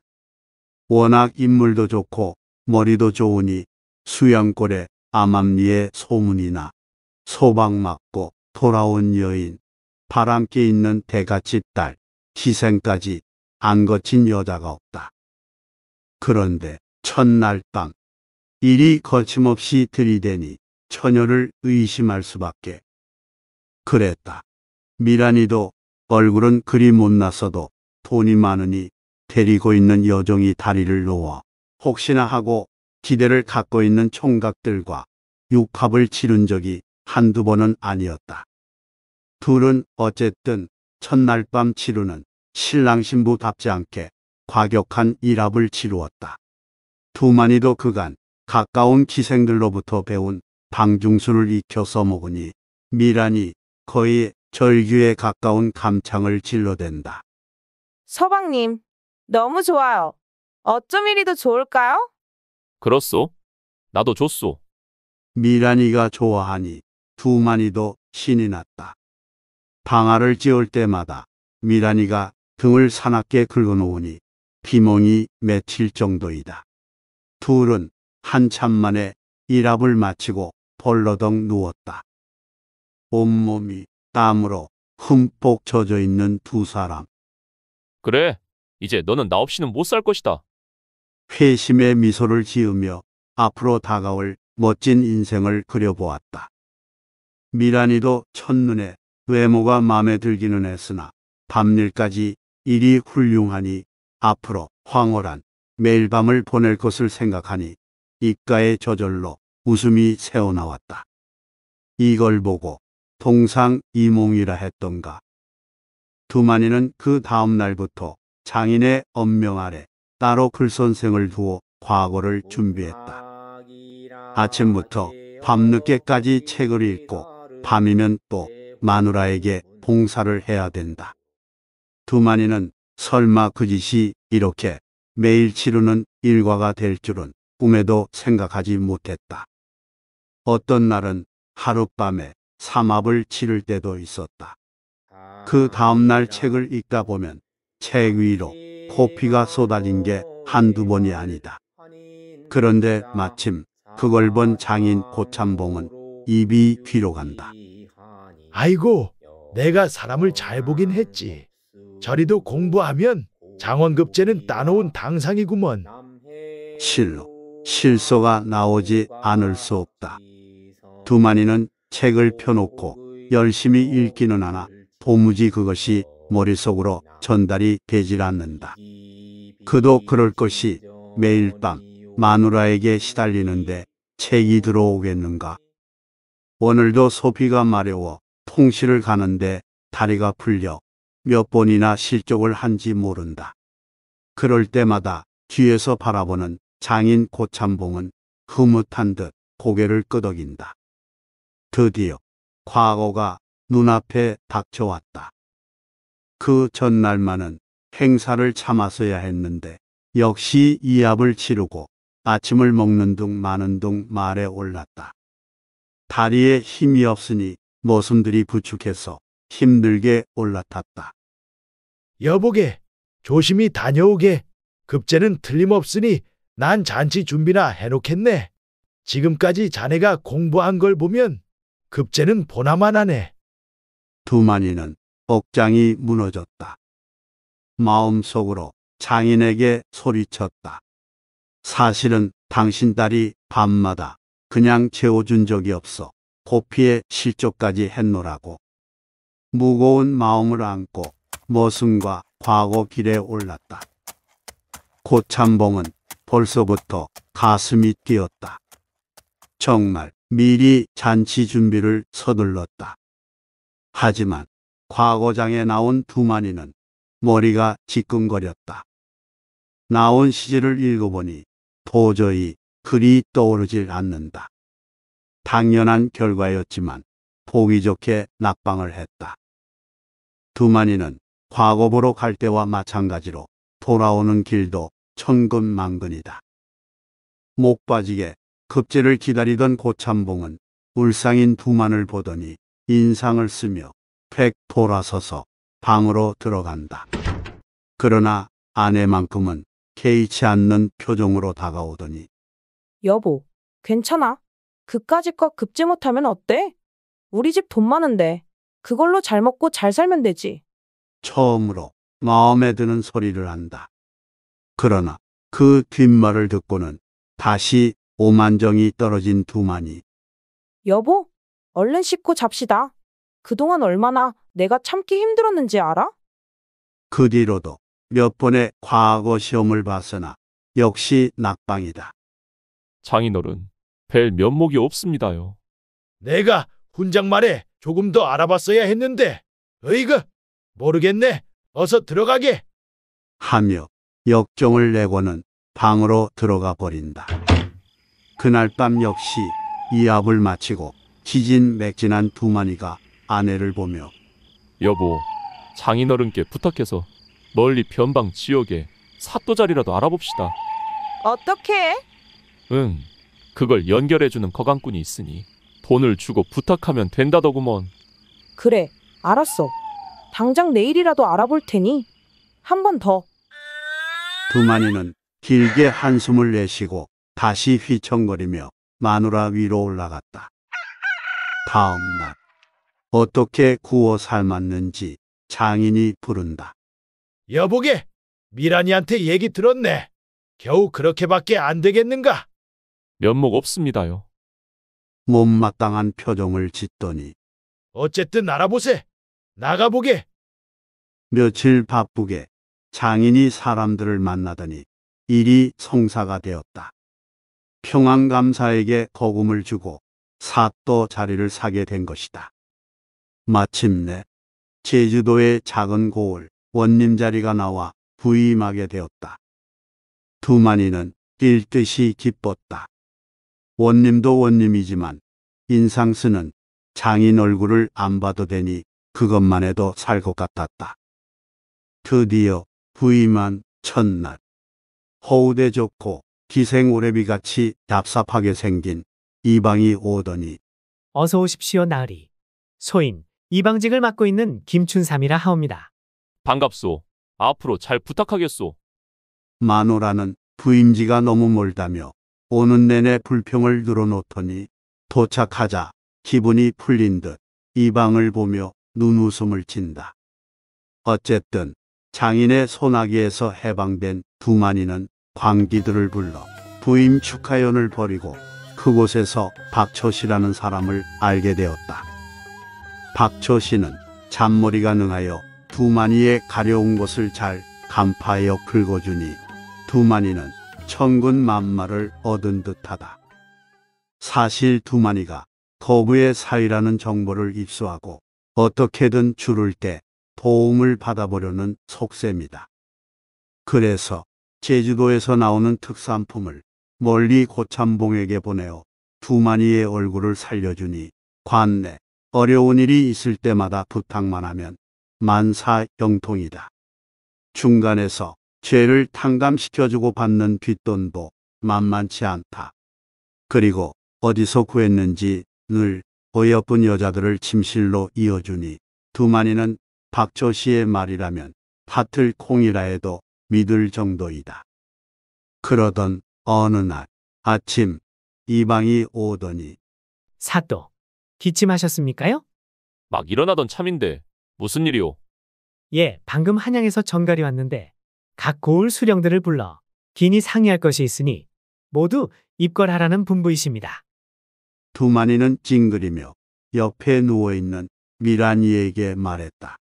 워낙 인물도 좋고 머리도 좋으니 수양골에 암암리에 소문이나 소방 맞고 돌아온 여인, 바람기 있는 대같이 딸, 희생까지 안 거친 여자가 없다. 그런데 첫날 밤 일이 거침없이 들이대니 처녀를 의심할 수밖에. 그랬다. 미란이도 얼굴은 그리 못났어도 돈이 많으니 데리고 있는 여종이 다리를 놓아 혹시나 하고 기대를 갖고 있는 총각들과 육합을 치른 적이 한두 번은 아니었다. 둘은 어쨌든 첫날 밤 치루는 신랑 신부답지 않게 과격한 일합을 치루었다. 두만이도 그간 가까운 기생들로부터 배운 방중술을 익혀서 먹으니 미란이 거의 절규에 가까운 감창을 질러댄다. 서방님, 너무 좋아요. 어쩜 이리도 좋을까요? 그렇소. 나도 좋소 미란이가 좋아하니 두 마니도 신이 났다. 방아를 찧을 때마다 미란이가 등을 사납게 긁어놓으니 비몽이 맺힐 정도이다. 둘은 한참 만에 일합을 마치고 벌러덩 누웠다. 온몸이 땀으로 흠뻑 젖어 있는 두 사람. 그래, 이제 너는 나 없이는 못 살 것이다. 회심의 미소를 지으며 앞으로 다가올 멋진 인생을 그려보았다. 미란이도 첫눈에 외모가 마음에 들기는 했으나 밤일까지 일이 훌륭하니 앞으로 황홀한 매일 밤을 보낼 것을 생각하니 입가에 저절로 웃음이 새어나왔다. 이걸 보고 동상 이몽이라 했던가. 두만이는 그 다음 날부터 장인의 엄명 아래 따로 글선생을 두어 과거를 준비했다. 아침부터 밤늦게까지 책을 읽고 밤이면 또 마누라에게 봉사를 해야 된다. 두만이는 설마 그 짓이 이렇게 매일 치르는 일과가 될 줄은 꿈에도 생각하지 못했다. 어떤 날은 하룻밤에 삼합을 치를 때도 있었다. 그 다음날 책을 읽다 보면 책 위로 코피가 쏟아진 게 한두 번이 아니다. 그런데 마침 그걸 본 장인 고참봉은 입이 귀로 간다. 아이고, 내가 사람을 잘 보긴 했지. 저리도 공부하면 장원급제는 따놓은 당상이구먼. 실로 실소가 나오지 않을 수 없다. 두만이는 책을 펴놓고 열심히 읽기는 하나 도무지 그것이 머릿속으로 전달이 되질 않는다. 그도 그럴 것이 매일 밤 마누라에게 시달리는데 책이 들어오겠는가. 오늘도 소피가 마려워 통실을 가는데 다리가 풀려 몇 번이나 실족을 한지 모른다. 그럴 때마다 뒤에서 바라보는 장인 고참봉은 흐뭇한 듯 고개를 끄덕인다. 드디어 과거가 눈앞에 닥쳐왔다. 그 전날만은 행사를 참았어야 했는데 역시 이압을 치르고 아침을 먹는 둥 마는 둥 말에 올랐다. 다리에 힘이 없으니 모순들이 부축해서 힘들게 올라탔다. 여보게, 조심히 다녀오게. 급제는 틀림없으니 난 잔치 준비나 해놓겠네. 지금까지 자네가 공부한 걸 보면 급제는 보나마나네. 두만이는 억장이 무너졌다. 마음속으로 장인에게 소리쳤다. 사실은 당신 딸이 밤마다 그냥 재워준 적이 없어 고피의 실족까지 했노라고. 무거운 마음을 안고 머슴과 과거 길에 올랐다. 고참봉은 벌써부터 가슴이 뛰었다. 정말 미리 잔치 준비를 서둘렀다. 하지만 과거장에 나온 두마니는 머리가 지끈거렸다. 나온 시지를 읽어보니 도저히 글이 떠오르질 않는다. 당연한 결과였지만 보기 좋게 낙방을 했다. 두마니는 과거보로 갈 때와 마찬가지로 돌아오는 길도 천근만근이다. 목 빠지게 급제를 기다리던 고참봉은 울상인 두만을 보더니 인상을 쓰며 팩 돌아서서 방으로 들어간다. 그러나 아내만큼은 개의치 않는 표정으로 다가오더니 여보, 괜찮아? 그까짓껏 급지 못하면 어때? 우리 집 돈 많은데 그걸로 잘 먹고 잘 살면 되지. 처음으로 마음에 드는 소리를 한다. 그러나 그 뒷말을 듣고는 다시 오만정이 떨어진 두만이 여보, 얼른 씻고 잡시다. 그동안 얼마나 내가 참기 힘들었는지 알아? 그 뒤로도 몇 번의 과거 시험을 봤으나 역시 낙방이다. 장인어른, 별 면목이 없습니다요. 내가 훈장말에 조금 더 알아봤어야 했는데, 으이그, 모르겠네. 어서 들어가게. 하며 역정을 내고는 방으로 들어가 버린다. 그날 밤 역시 이압을 마치고 지진 맥진한 두 마리가 아내를 보며 여보, 장인어른께 부탁해서 멀리 변방 지역에 사또자리라도 알아봅시다. 어떻게? 응, 그걸 연결해주는 거강꾼이 있으니 돈을 주고 부탁하면 된다더구먼. 그래, 알았어. 당장 내일이라도 알아볼 테니 한 번 더. 두만이는 길게 한숨을 내쉬고 다시 휘청거리며 마누라 위로 올라갔다. 다음 날. 어떻게 구워 삶았는지 장인이 부른다. 여보게, 미란이한테 얘기 들었네. 겨우 그렇게밖에 안 되겠는가? 면목 없습니다요. 못마땅한 표정을 짓더니 어쨌든 알아보세. 나가보게. 며칠 바쁘게 장인이 사람들을 만나더니 일이 성사가 되었다. 평안감사에게 거금을 주고 사또 자리를 사게 된 것이다. 마침내 제주도의 작은 고을 원님 자리가 나와 부임하게 되었다. 두만이는 일듯이 기뻤다. 원님도 원님이지만 인상스는 장인 얼굴을 안 봐도 되니 그것만 해도 살 것 같았다. 드디어 부임한 첫날 허우대 좋고 기생오래비 같이 답삽하게 생긴 이방이 오더니 어서 오십시오 나으리 소인 이 방직을 맡고 있는 김춘삼이라 하옵니다. 반갑소. 앞으로 잘 부탁하겠소. 마노라는 부임지가 너무 멀다며 오는 내내 불평을 늘어놓더니 도착하자 기분이 풀린 듯 이 방을 보며 눈웃음을 친다. 어쨌든 장인의 소나기에서 해방된 두만이는 광기들을 불러 부임 축하연을 벌이고 그곳에서 박초시라는 사람을 알게 되었다. 박처 씨는 잔머리가 능하여 두마니의 가려운 곳을 잘 간파하여 긁어주니 두마니는 천군 만마를 얻은 듯하다. 사실 두마니가 거부의 사이라는 정보를 입수하고 어떻게든 줄을 때 도움을 받아보려는 속셈이다. 그래서 제주도에서 나오는 특산품을 멀리 고참봉에게 보내어 두마니의 얼굴을 살려주니 관내 어려운 일이 있을 때마다 부탁만 하면 만사형통이다. 중간에서 죄를 탕감시켜주고 받는 뒷돈도 만만치 않다. 그리고 어디서 구했는지 늘 어여쁜 여자들을 침실로 이어주니 두만이는 박조 씨의 말이라면 밭을 콩이라 해도 믿을 정도이다. 그러던 어느 날 아침 이방이 오더니 사또 기침하셨습니까요? 막 일어나던 참인데 무슨 일이오? 예, 방금 한양에서 정갈이 왔는데 각 고을 수령들을 불러 긴히 상의할 것이 있으니 모두 입궐하라는 분부이십니다. 두만이는 찡그리며 옆에 누워있는 미란이에게 말했다.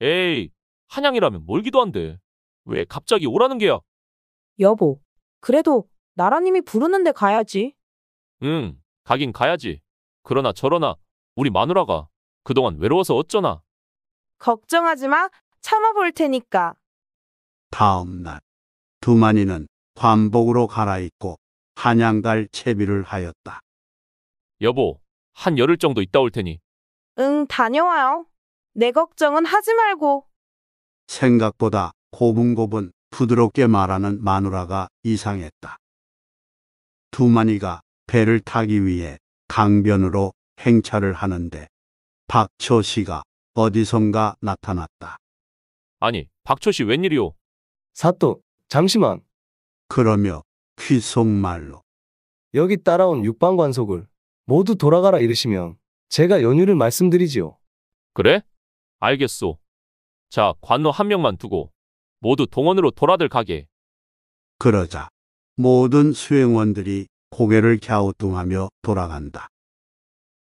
에이, 한양이라면 멀기도 한데 왜 갑자기 오라는 게야? 여보, 그래도 나라님이 부르는데 가야지. 응, 가긴 가야지. 그러나 저러나 우리 마누라가 그동안 외로워서 어쩌나. 걱정하지 마. 참아볼 테니까. 다음 날 두만이는 관복으로 갈아입고 한양갈 채비를 하였다. 여보, 한 열흘 정도 있다 올 테니 응, 다녀와요. 내 걱정은 하지 말고. 생각보다 고분고분 부드럽게 말하는 마누라가 이상했다. 두만이가 배를 타기 위해 강변으로 행차를 하는데 박초 씨가 어디선가 나타났다. 아니, 박초 씨 웬일이오? 사또, 잠시만. 그러며 귀속말로 여기 따라온 육방관속을 모두 돌아가라 이르시면 제가 연유를 말씀드리지요. 그래? 알겠소. 자, 관노 한 명만 두고 모두 동원으로 돌아들 가게. 그러자 모든 수행원들이 고개를 갸우뚱하며 돌아간다.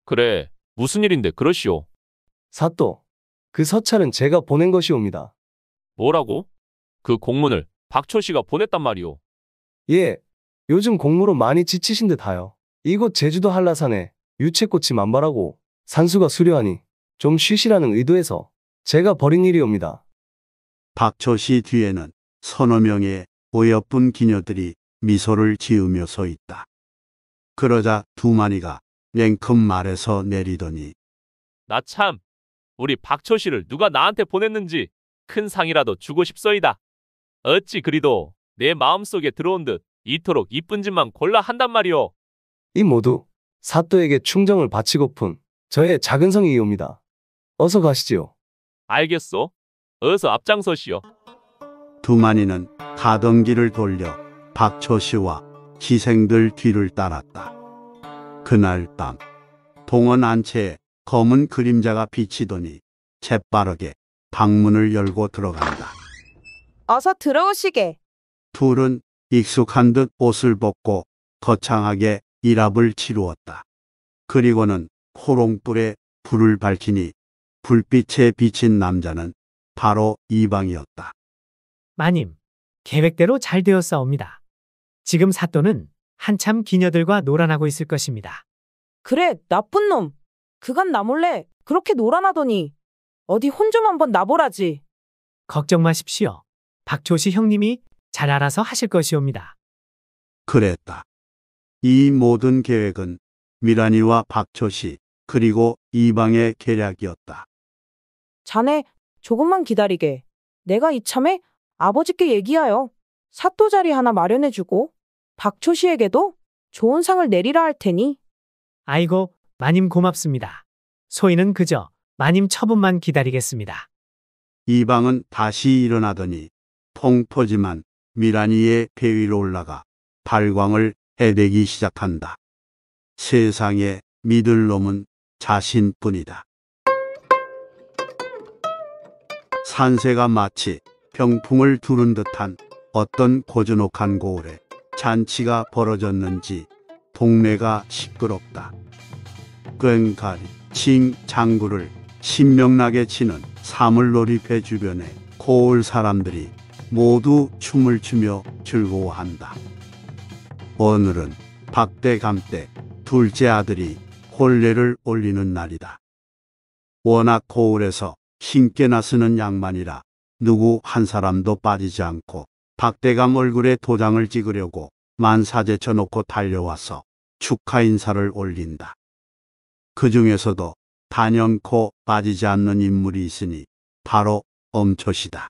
그래, 무슨 일인데 그러시오. 사또, 그 서찰은 제가 보낸 것이옵니다. 뭐라고? 그 공문을 박철 씨가 보냈단 말이오. 예, 요즘 공무로 많이 지치신 듯하여 이곳 제주도 한라산에 유채꽃이 만발하고 산수가 수려하니 좀 쉬시라는 의도에서 제가 버린 일이옵니다. 박철씨 뒤에는 서너 명의 오여쁜 기녀들이 미소를 지으며 서 있다. 그러자 두 마리가 냉큼 말에서 내리더니 나 참, 우리 박초 씨를 누가 나한테 보냈는지 큰 상이라도 주고 싶소이다. 어찌 그리도 내 마음속에 들어온 듯 이토록 이쁜 짓만 골라 한단 말이오. 이 모두 사또에게 충정을 바치고픈 저의 작은 성이옵니다 어서 가시지요. 알겠소. 어서 앞장서시오. 두 마리는 가던 길을 돌려 박초 씨와 희생들 뒤를 따랐다. 그날 밤 동원 안채에 검은 그림자가 비치더니 재빠르게 방문을 열고 들어간다. 어서 들어오시게. 둘은 익숙한 듯 옷을 벗고 거창하게 일합을 치루었다. 그리고는 호롱불에 불을 밝히니 불빛에 비친 남자는 바로 이방이었다. 마님, 계획대로 잘 되었사옵니다. 지금 사또는 한참 기녀들과 놀아나고 있을 것입니다. 그래, 나쁜 놈. 그간 나 몰래 그렇게 놀아나더니 어디 혼 좀 한번 나보라지. 걱정 마십시오. 박조시 형님이 잘 알아서 하실 것이옵니다. 그랬다. 이 모든 계획은 미란이와 박조시 그리고 이방의 계략이었다. 자네 조금만 기다리게. 내가 이참에 아버지께 얘기하여 사또 자리 하나 마련해주고 박초 씨에게도 좋은 상을 내리라 할 테니 아이고, 마님 고맙습니다. 소인은 그저 마님 처분만 기다리겠습니다. 이방은 다시 일어나더니 통포지만 미란이의 배 위로 올라가 발광을 해대기 시작한다. 세상에 믿을 놈은 자신뿐이다. 산세가 마치 병풍을 두른 듯한 어떤 고즈넉한 고을에 잔치가 벌어졌는지 동네가 시끄럽다. 꽹가 칭, 장구를 신명나게 치는 사물놀이 배 주변에 고을 사람들이 모두 춤을 추며 즐거워한다. 오늘은 박대감대 둘째 아들이 혼례를 올리는 날이다. 워낙 고을에서 신께 나쓰는 양만이라 누구 한 사람도 빠지지 않고 박대감 얼굴에 도장을 찍으려고 만사제 쳐놓고 달려와서 축하 인사를 올린다. 그 중에서도 단연코 빠지지 않는 인물이 있으니 바로 엄초시다.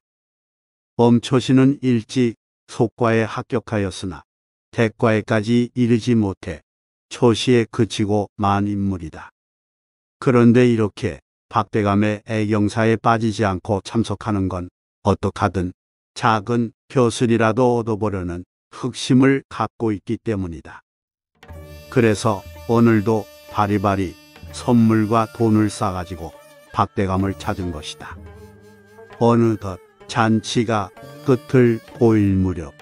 엄초시는 일찍 속과에 합격하였으나 대과에까지 이르지 못해 초시에 그치고 만 인물이다. 그런데 이렇게 박대감의 애경사에 빠지지 않고 참석하는 건 어떡하든 작은 표순이라도 얻어보려는 흑심을 갖고 있기 때문이다. 그래서 오늘도 바리바리 선물과 돈을 싸가지고 박대감을 찾은 것이다. 어느덧 잔치가 끝을 보일 무렵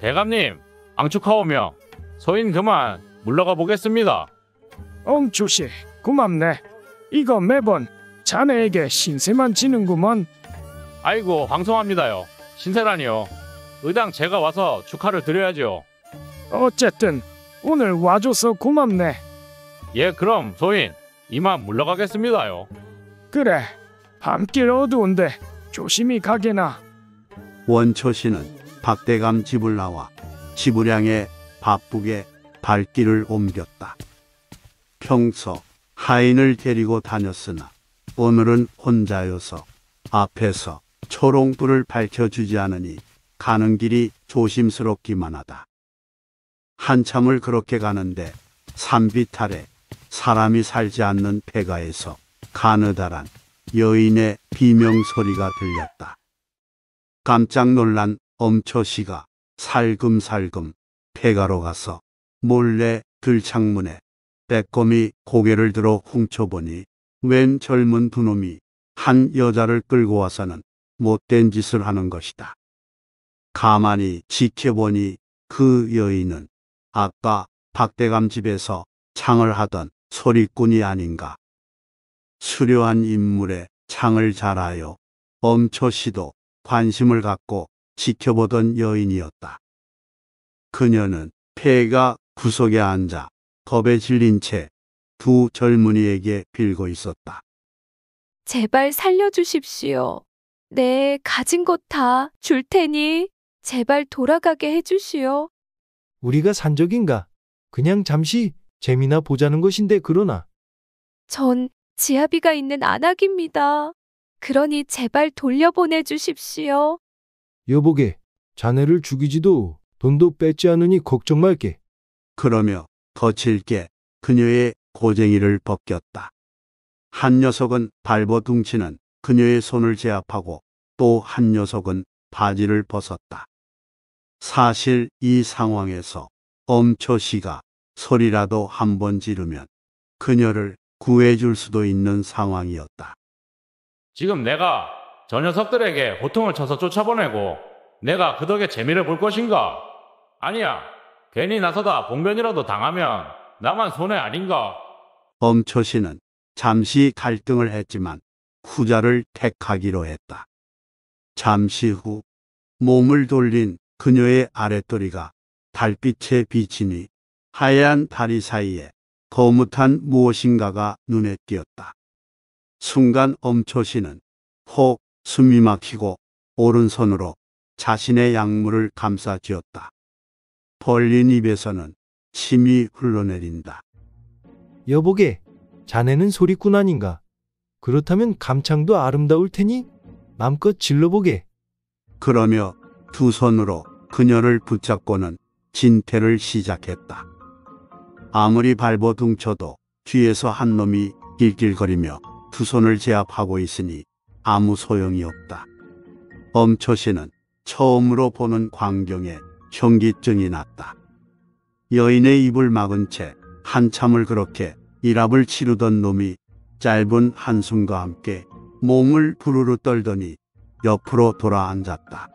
대감님 앙축하오며 소인 그만 물러가 보겠습니다. 엉추씨 고맙네. 이거 매번 자네에게 신세만 지는구먼. 아이고 황송합니다요. 신세라니요. 의당 제가 와서 축하를 드려야죠. 어쨌든 오늘 와줘서 고맙네. 예, 그럼 소인 이만 물러가겠습니다요. 그래. 밤길 어두운데 조심히 가게나. 원초 씨는 박대감 집을 나와 집을 향해 바쁘게 발길을 옮겼다. 평소 하인을 데리고 다녔으나 오늘은 혼자여서 앞에서 초롱불을 밝혀주지 않으니 가는 길이 조심스럽기만 하다. 한참을 그렇게 가는데 산비탈에 사람이 살지 않는 폐가에서 가느다란 여인의 비명소리가 들렸다. 깜짝 놀란 엄처씨가 살금살금 폐가로 가서 몰래 들창문에 빼꼼히 고개를 들어 훔쳐보니 웬 젊은 두놈이 한 여자를 끌고 와서는 못된 짓을 하는 것이다. 가만히 지켜보니 그 여인은 아까 박대감 집에서 창을 하던 소리꾼이 아닌가. 수려한 인물의 창을 잘하여 엄초 씨도 관심을 갖고 지켜보던 여인이었다. 그녀는 폐가 구석에 앉아 겁에 질린 채 두 젊은이에게 빌고 있었다. 제발 살려주십시오. 내 네, 가진 것 다 줄 테니 제발 돌아가게 해주시오. 우리가 산적인가? 그냥 잠시 재미나 보자는 것인데 그러나 전 지아비가 있는 안악입니다. 그러니 제발 돌려보내 주십시오. 여보게 자네를 죽이지도 돈도 뺏지 않으니 걱정 말게. 그러며 거칠게 그녀의 고쟁이를 벗겼다. 한 녀석은 발버둥치는 그녀의 손을 제압하고 또 한 녀석은 바지를 벗었다. 사실 이 상황에서 엄초 씨가 소리라도 한 번 지르면 그녀를 구해줄 수도 있는 상황이었다. 지금 내가 저 녀석들에게 고통을 쳐서 쫓아보내고 내가 그 덕에 재미를 볼 것인가? 아니야. 괜히 나서다 봉변이라도 당하면 나만 손해 아닌가? 엄초 씨는 잠시 갈등을 했지만 후자를 택하기로 했다. 잠시 후 몸을 돌린 그녀의 아랫도리가 달빛에 비치니 하얀 다리 사이에 거뭇한 무엇인가가 눈에 띄었다. 순간 엄초씨는 혹 숨이 막히고 오른손으로 자신의 약물을 감싸 쥐었다. 벌린 입에서는 침이 흘러내린다. 여보게, 자네는 소리꾼 아닌가? 그렇다면 감창도 아름다울 테니 맘껏 질러보게. 그러며 두 손으로 그녀를 붙잡고는 진퇴를 시작했다. 아무리 발버둥쳐도 뒤에서 한 놈이 길길거리며 두 손을 제압하고 있으니 아무 소용이 없다. 엄초 씨는 처음으로 보는 광경에 현기증이 났다. 여인의 입을 막은 채 한참을 그렇게 일합을 치르던 놈이 짧은 한숨과 함께 몸을 부르르 떨더니 옆으로 돌아 앉았다.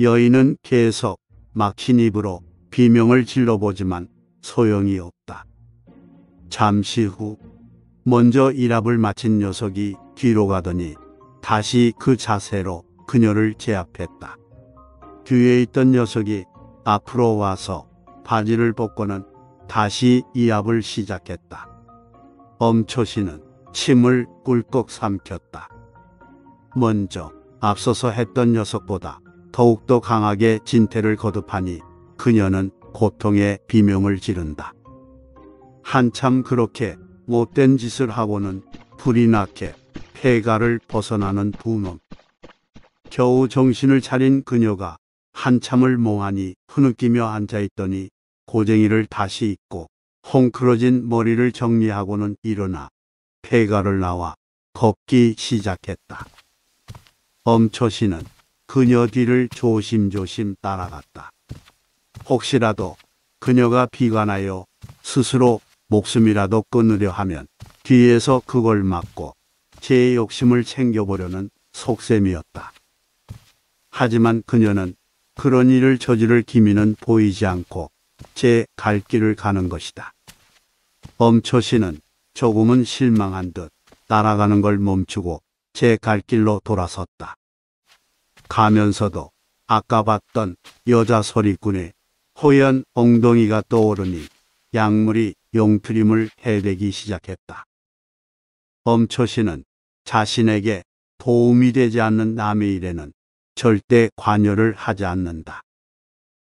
여인은 계속 막힌 입으로 비명을 질러보지만 소용이 없다. 잠시 후 먼저 일합을 마친 녀석이 뒤로 가더니 다시 그 자세로 그녀를 제압했다. 뒤에 있던 녀석이 앞으로 와서 바지를 벗고는 다시 이압을 시작했다. 엄초씨는 침을 꿀꺽 삼켰다. 먼저 앞서서 했던 녀석보다 더욱더 강하게 진태를 거듭하니 그녀는 고통의 비명을 지른다. 한참 그렇게 못된 짓을 하고는 불이 나게 폐가를 벗어나는 두 놈. 겨우 정신을 차린 그녀가 한참을 몽하니 흐느끼며 앉아있더니 고쟁이를 다시 잊고 헝클어진 머리를 정리하고는 일어나 폐가를 나와 걷기 시작했다. 엄처씨는 그녀 뒤를 조심조심 따라갔다. 혹시라도 그녀가 비관하여 스스로 목숨이라도 끊으려 하면 뒤에서 그걸 막고 제 욕심을 챙겨보려는 속셈이었다. 하지만 그녀는 그런 일을 저지를 기미는 보이지 않고 제 갈 길을 가는 것이다. 엄처씨는 조금은 실망한 듯 따라가는 걸 멈추고 제 갈 길로 돌아섰다. 가면서도 아까 봤던 여자 소리꾼의 호연 엉덩이가 떠오르니 약물이 용트림을 해대기 시작했다. 엄초씨는 자신에게 도움이 되지 않는 남의 일에는 절대 관여를 하지 않는다.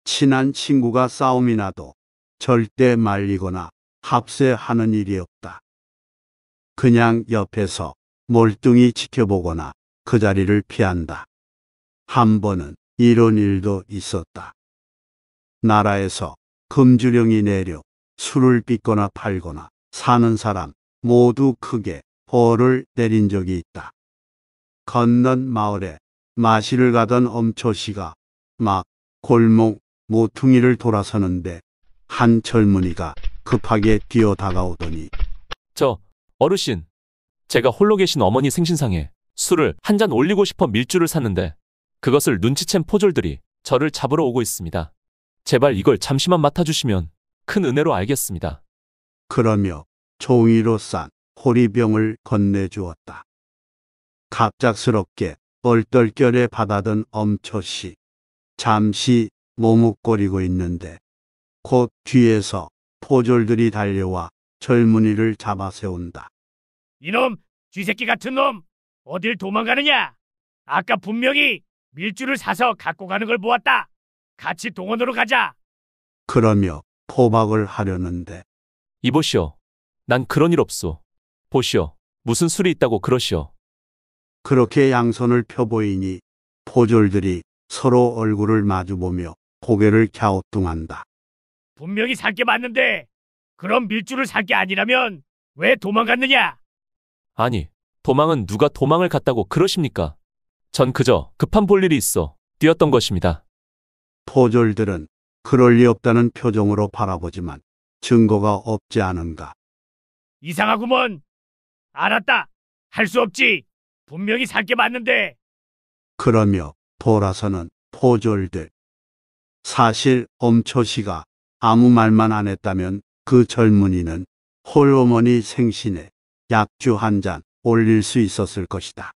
친한 친구가 싸움이 나도 절대 말리거나 합세하는 일이 없다. 그냥 옆에서 몰뚱히 지켜보거나 그 자리를 피한다. 한 번은 이런 일도 있었다. 나라에서 금주령이 내려 술을 빚거나 팔거나 사는 사람 모두 크게 벌을 내린 적이 있다. 건넌 마을에 마실을 가던 엄초 씨가 막 골목 모퉁이를 돌아서는데 한 젊은이가 급하게 뛰어 다가오더니 저 어르신, 제가 홀로 계신 어머니 생신상에 술을 한 잔 올리고 싶어 밀주를 샀는데 그것을 눈치챈 포졸들이 저를 잡으러 오고 있습니다. 제발 이걸 잠시만 맡아주시면 큰 은혜로 알겠습니다. 그러며 종이로 싼 호리병을 건네주었다. 갑작스럽게 얼떨결에 받아든 엄초씨 잠시 머뭇거리고 있는데 곧 뒤에서 포졸들이 달려와 젊은이를 잡아 세운다. 이놈, 쥐새끼 같은 놈, 어딜 도망가느냐? 아까 분명히 밀주를 사서 갖고 가는 걸 보았다. 같이 동원으로 가자. 그러며 포박을 하려는데 이보시오. 난 그런 일 없소. 보시오. 무슨 술이 있다고 그러시오. 그렇게 양손을 펴보이니 포졸들이 서로 얼굴을 마주보며 고개를 갸우뚱한다. 분명히 살 게 맞는데 그럼 밀주를 살 게 아니라면 왜 도망갔느냐? 아니, 도망은 누가 도망을 갔다고 그러십니까? 전 그저 급한 볼 일이 있어 뛰었던 것입니다. 포졸들은 그럴 리 없다는 표정으로 바라보지만 증거가 없지 않은가. 이상하구먼. 알았다. 할 수 없지. 분명히 살 게 맞는데. 그러며 돌아서는 포졸들. 사실 엄초 씨가 아무 말만 안 했다면 그 젊은이는 홀어머니 생신에 약주 한 잔 올릴 수 있었을 것이다.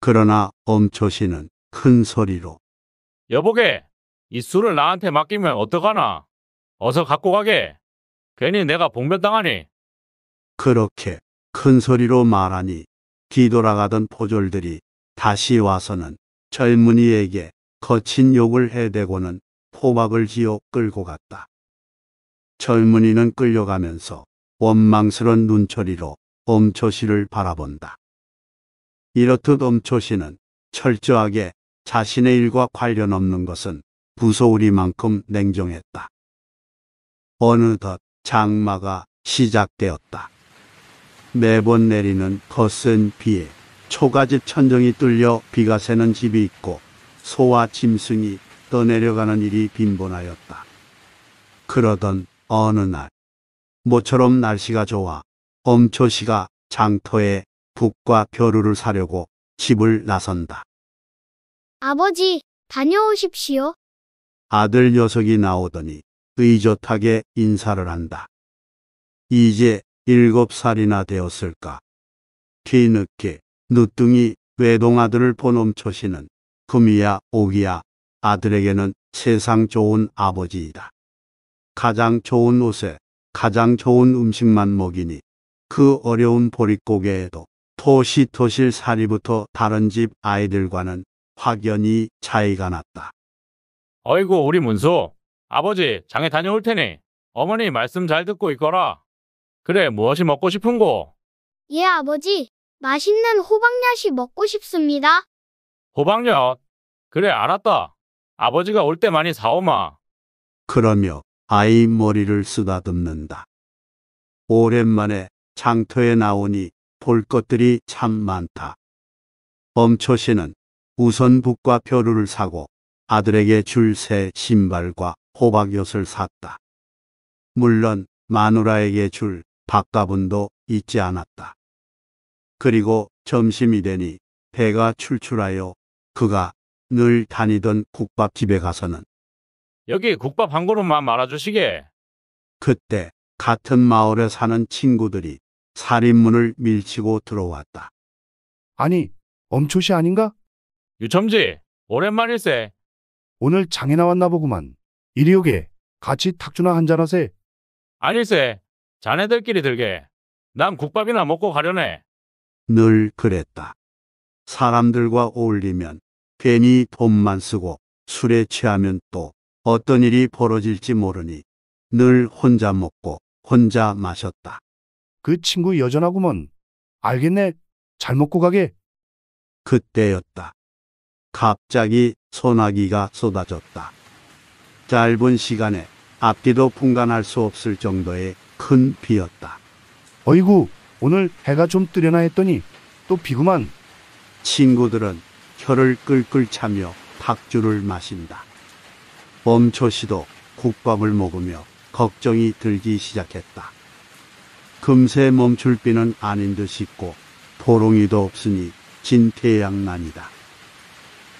그러나 엄초 씨는 큰 소리로 여보게, 이 술을 나한테 맡기면 어떡하나? 어서 갖고 가게. 괜히 내가 봉변당하니. 그렇게 큰 소리로 말하니 뒤돌아가던 포졸들이 다시 와서는 젊은이에게 거친 욕을 해대고는 포박을 지어 끌고 갔다. 젊은이는 끌려가면서 원망스런 눈초리로 엄초씨를 바라본다. 이렇듯 엄초씨는 철저하게 자신의 일과 관련 없는 것은 부서우리만큼 냉정했다. 어느덧 장마가 시작되었다. 매번 내리는 거센 비에 초가집 천정이 뚫려 비가 새는 집이 있고 소와 짐승이 떠내려가는 일이 빈번하였다. 그러던 어느 날 모처럼 날씨가 좋아 엄초 씨가 장터에 북과 벼루를 사려고 집을 나선다. 아버지, 다녀오십시오. 아들 녀석이 나오더니 의젓하게 인사를 한다. 이제 일곱 살이나 되었을까. 뒤늦게 누뚱이 외동아들을 본 엄초씨는 금이야 오기야 아들에게는 세상 좋은 아버지이다. 가장 좋은 옷에 가장 좋은 음식만 먹이니 그 어려운 보릿고개에도 토시토실 사리부터 다른 집 아이들과는 확연히 차이가 났다. 어이구 우리 문수 아버지 장에 다녀올 테니 어머니 말씀 잘 듣고 있거라. 그래 무엇이 먹고 싶은고? 예 아버지 맛있는 호박엿이 먹고 싶습니다. 호박엿? 그래 알았다. 아버지가 올 때 많이 사오마. 그러며 아이 머리를 쓰다듬는다. 오랜만에 장터에 나오니 볼 것들이 참 많다. 엄초 씨는 우선 북과 벼루를 사고 아들에게 줄 새 신발과 호박엿을 샀다. 물론 마누라에게 줄 밥값은도 잊지 않았다. 그리고 점심이 되니 배가 출출하여 그가 늘 다니던 국밥집에 가서는 여기 국밥 한 그릇만 말아주시게. 그때 같은 마을에 사는 친구들이 살인문을 밀치고 들어왔다. 아니, 엄초시 아닌가? 유첨지, 오랜만일세. 오늘 장에 나왔나 보구만. 이리 오게. 같이 탁주나 한 잔하세. 아닐세, 자네들끼리 들게. 난 국밥이나 먹고 가려네. 늘 그랬다. 사람들과 어울리면 괜히 돈만 쓰고 술에 취하면 또 어떤 일이 벌어질지 모르니 늘 혼자 먹고 혼자 마셨다. 그 친구 여전하구먼. 알겠네. 잘 먹고 가게. 그때였다. 갑자기 소나기가 쏟아졌다. 짧은 시간에 앞뒤도 분간할 수 없을 정도의 큰 비였다. 어이구, 오늘 해가 좀 뜨려나 했더니 또 비구만. 친구들은 혀를 끌끌 차며 박주를 마신다. 범초 씨도 국밥을 먹으며 걱정이 들기 시작했다. 금세 멈출 비는 아닌 듯 싶고 보롱이도 없으니 진태양난이다.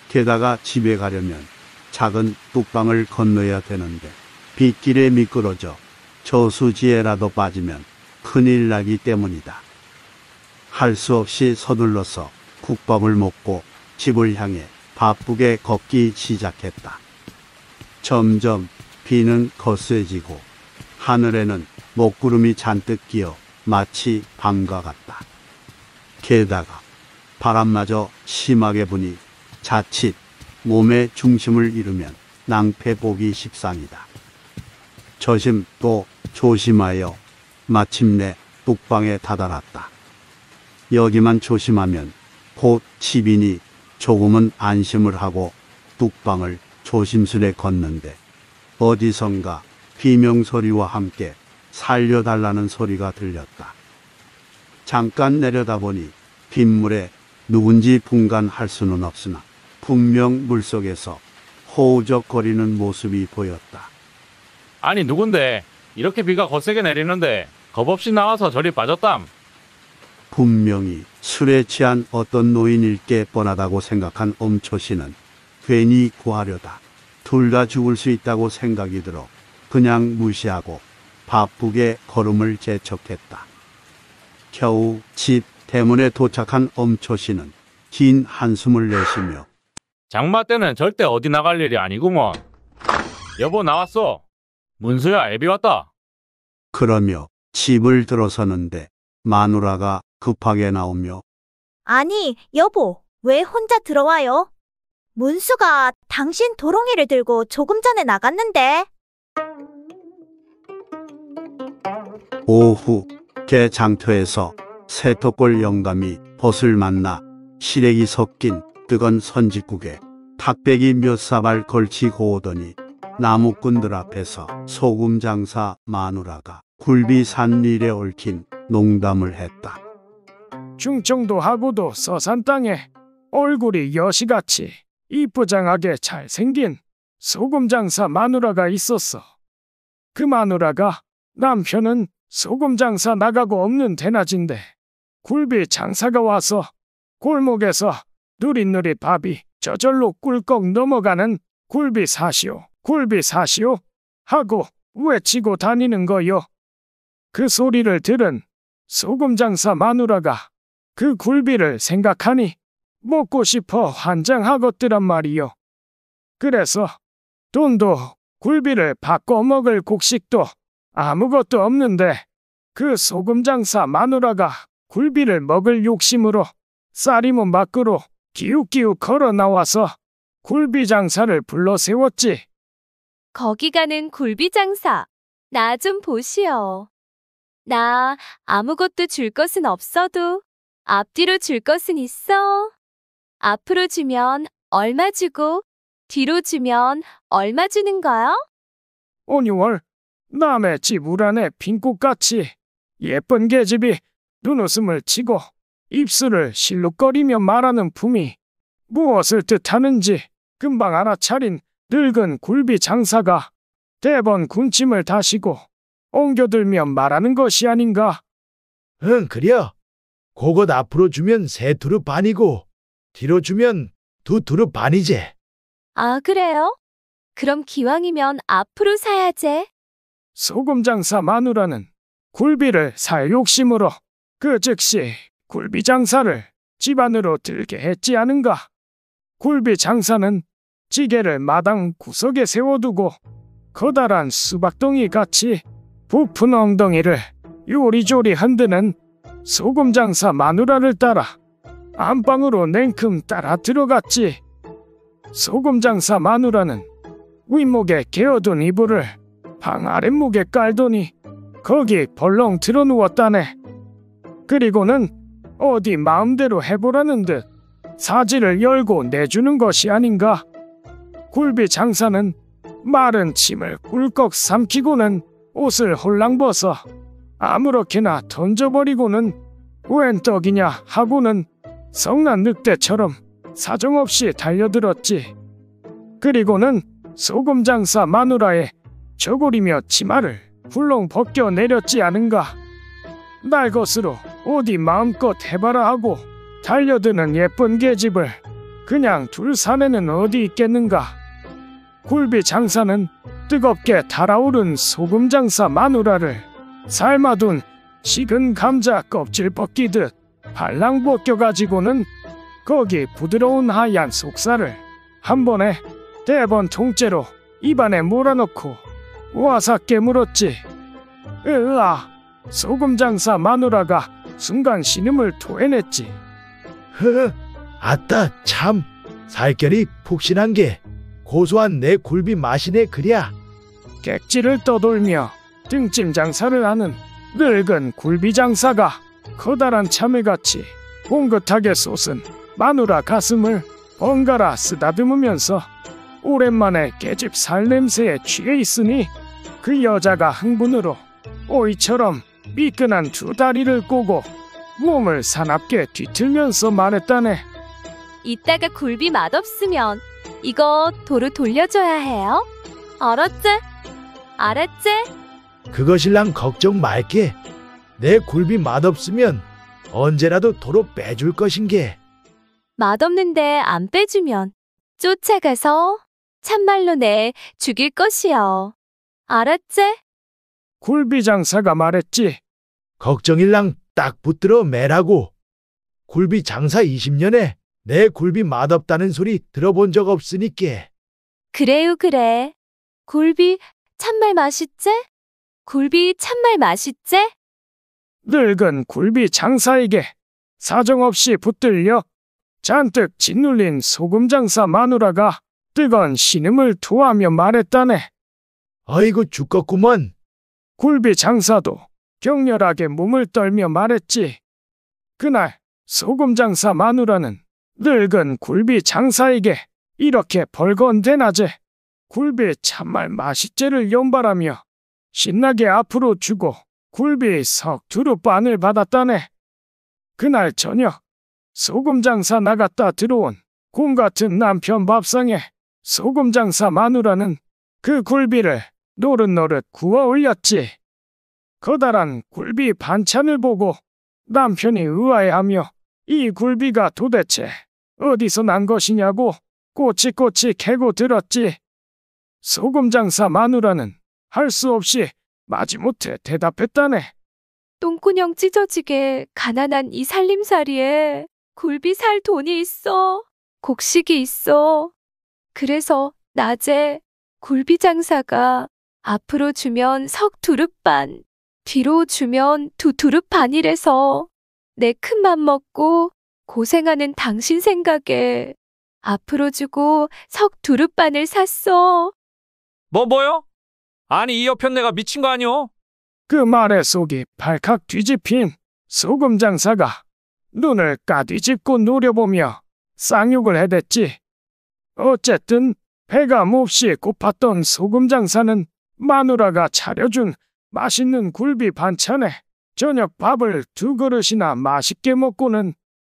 게다가 집에 가려면 작은 뚝방을 건너야 되는데 빗길에 미끄러져 저수지에라도 빠지면 큰일 나기 때문이다. 할 수 없이 서둘러서 국밥을 먹고 집을 향해 바쁘게 걷기 시작했다. 점점 비는 거세지고 하늘에는 목구름이 잔뜩 끼어 마치 밤과 같다. 게다가 바람마저 심하게 부니 자칫 몸의 중심을 잃으면 낭패보기 십상이다. 저심 또 조심하여 마침내 뚝방에 다다랐다. 여기만 조심하면 곧집이니 조금은 안심을 하고 뚝방을 조심스레 걷는데 어디선가 비명소리와 함께 살려달라는 소리가 들렸다. 잠깐 내려다보니 빗물에 누군지 분간할 수는 없으나 분명 물속에서 호우적거리는 모습이 보였다. 아니 누군데 이렇게 비가 거세게 내리는데 겁없이 나와서 저리 빠졌담. 분명히 술에 취한 어떤 노인일 게 뻔하다고 생각한 엄초 씨는 괜히 구하려다 둘 다 죽을 수 있다고 생각이 들어 그냥 무시하고 바쁘게 걸음을 재촉했다. 겨우 집 대문에 도착한 엄초 씨는 긴 한숨을 내쉬며 장마 때는 절대 어디 나갈 일이 아니구먼. 여보 나왔어. 문수야 애비 왔다. 그러며 집을 들어서는데 마누라가 급하게 나오며 아니, 여보, 왜 혼자 들어와요? 문수가 당신 도롱이를 들고 조금 전에 나갔는데. 오후 개 장터에서 새토골 영감이 벗을 만나 시래기 섞인 뜨건 선지국에 탁배기 몇 사발 걸치고 오더니 나무꾼들 앞에서 소금 장사 마누라가 굴비산 일에 얽힌 농담을 했다. 충청도 하부도 서산 땅에 얼굴이 여시같이 이쁘장하게 잘생긴 소금 장사 마누라가 있었어. 그 마누라가 남편은 소금 장사 나가고 없는 대낮인데 굴비 장사가 와서 골목에서 누릿누릿 밥이 저절로 꿀꺽 넘어가는 굴비 사시오, 굴비 사시오 하고 외치고 다니는 거요. 그 소리를 들은 소금 장사 마누라가 그 굴비를 생각하니 먹고 싶어 환장하겄더란 말이요. 그래서 돈도 굴비를 바꿔 먹을 곡식도 아무것도 없는데 그 소금 장사 마누라가 굴비를 먹을 욕심으로 쌀이문 밖으로 기웃기웃 걸어 나와서 굴비 장사를 불러 세웠지. 거기 가는 굴비 장사. 나 좀 보시오. 나 아무것도 줄 것은 없어도 앞뒤로 줄 것은 있어? 앞으로 주면 얼마 주고 뒤로 주면 얼마 주는 거야? 5뉴월 어, 남의 집우안에 빈꽃같이 예쁜 계집이 눈웃음을 치고 입술을 실룩거리며 말하는 품이 무엇을 뜻하는지 금방 알아차린 늙은 굴비 장사가 대번 군침을 다시고 엉겨들며 말하는 것이 아닌가. 응, 그려. 그것 앞으로 주면 세 두루 반이고 뒤로 주면 두 두루 반이제. 아, 그래요? 그럼 기왕이면 앞으로 사야지. 소금 장사 마누라는 굴비를 살 욕심으로 그 즉시 굴비 장사를 집안으로 들게 했지 않은가. 굴비 장사는 찌개를 마당 구석에 세워두고 커다란 수박덩이 같이 부푼 엉덩이를 요리조리 흔드는 소금 장사 마누라를 따라 안방으로 냉큼 따라 들어갔지. 소금 장사 마누라는 윗목에 개어둔 이불을 방 아랫목에 깔더니 거기 벌렁 들어 누웠다네. 그리고는 어디 마음대로 해보라는 듯 사지를 열고 내주는 것이 아닌가. 굴비 장사는 마른 침을 꿀꺽 삼키고는 옷을 홀랑 벗어 아무렇게나 던져버리고는 웬 떡이냐 하고는 성난 늑대처럼 사정없이 달려들었지. 그리고는 소금 장사 마누라에 저고리며 치마를 훌렁 벗겨 내렸지 않은가. 날 것으로 어디 마음껏 해봐라 하고 달려드는 예쁜 계집을 그냥 둘 산에는 어디 있겠는가. 굴비 장사는 뜨겁게 달아오른 소금 장사 마누라를 삶아둔 식은 감자 껍질 벗기듯 발랑 벗겨가지고는 거기 부드러운 하얀 속살을 한 번에 대번 통째로 입안에 몰아넣고 와사 깨물었지. 으아! 소금 장사 마누라가 순간 신음을 토해냈지. 흐흐, 아따 참 살결이 폭신한 게 고소한 내 굴비 맛이네 그랴. 객지를 떠돌며 등짐 장사를 하는 늙은 굴비 장사가 커다란 참외같이 봉긋하게 솟은 마누라 가슴을 번갈아 쓰다듬으면서 오랜만에 깨집 살 냄새에 취해 있으니 그 여자가 흥분으로 오이처럼 미끈한 두 다리를 꼬고 몸을 사납게 뒤틀면서 말했다네. 이따가 굴비 맛없으면 이거 도로 돌려줘야 해요. 알았지? 알았지? 그것일랑 걱정 말게. 내 굴비 맛없으면 언제라도 도로 빼줄 것인게. 맛없는데 안 빼주면 쫓아가서 참말로 내 죽일 것이여. 알았지 굴비 장사가 말했지. 걱정일랑 딱 붙들어 매라고. 굴비 장사 20년에 내 굴비 맛없다는 소리 들어본 적 없으니께. 그래요 그래. 굴비 참말 맛있지 굴비 참말 맛있제? 늙은 굴비 장사에게 사정없이 붙들려 잔뜩 짓눌린 소금 장사 마누라가 뜨거운 신음을 토하며 말했다네. 아이고 죽겠구먼. 굴비 장사도 격렬하게 몸을 떨며 말했지. 그날 소금 장사 마누라는 늙은 굴비 장사에게 이렇게 벌건 대낮에 굴비 참말 맛있제를 연발하며 신나게 앞으로 주고 굴비 석 두루 반을 받았다네. 그날 저녁 소금 장사 나갔다 들어온 곰 같은 남편 밥상에 소금 장사 마누라는 그 굴비를 노릇노릇 구워 올렸지. 커다란 굴비 반찬을 보고 남편이 의아해하며 이 굴비가 도대체 어디서 난 것이냐고 꼬치꼬치 캐고 들었지. 소금 장사 마누라는 할수 없이 마지못해 대답했다네. 똥꾸녕 찢어지게 가난한 이 살림살이에 굴비 살 돈이 있어. 곡식이 있어. 그래서 낮에 굴비 장사가 앞으로 주면 석 두릅 반, 뒤로 주면 두 두릅 반이래서 내큰맘 먹고 고생하는 당신 생각에 앞으로 주고 석 두릅 반을 샀어. 뭐 뭐요? 아니 이여편내가 미친 거 아니오? 그 말에 속이 발칵 뒤집힌 소금 장사가 눈을 까뒤집고 노려보며 쌍욕을 해댔지. 어쨌든 배가 몹시 고팠던 소금 장사는 마누라가 차려준 맛있는 굴비 반찬에 저녁 밥을 두 그릇이나 맛있게 먹고는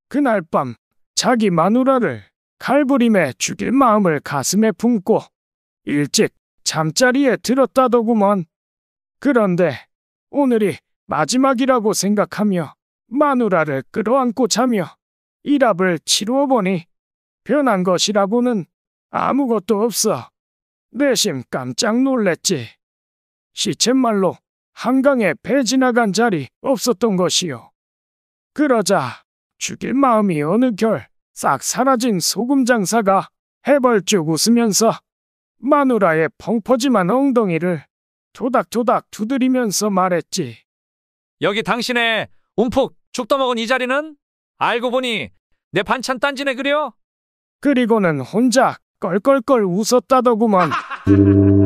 그날 밤 자기 마누라를 칼부림에 죽일 마음을 가슴에 품고 일찍 잠자리에 들었다더구먼. 그런데 오늘이 마지막이라고 생각하며 마누라를 끌어안고 자며 일합을 치루어 보니 변한 것이라고는 아무것도 없어. 내심 깜짝 놀랬지. 시쳇말로 한강에 배 지나간 자리 없었던 것이요. 그러자 죽일 마음이 어느 결 싹 사라진 소금 장사가 해벌쭉 웃으면서 마누라의 펑퍼짐한 엉덩이를 조닥조닥 두드리면서 말했지. 여기 당신의 움푹 죽 떠먹은 이 자리는 알고 보니 내 반찬 딴지네 그려? 그리고는 혼자 껄껄껄 웃었다더구먼.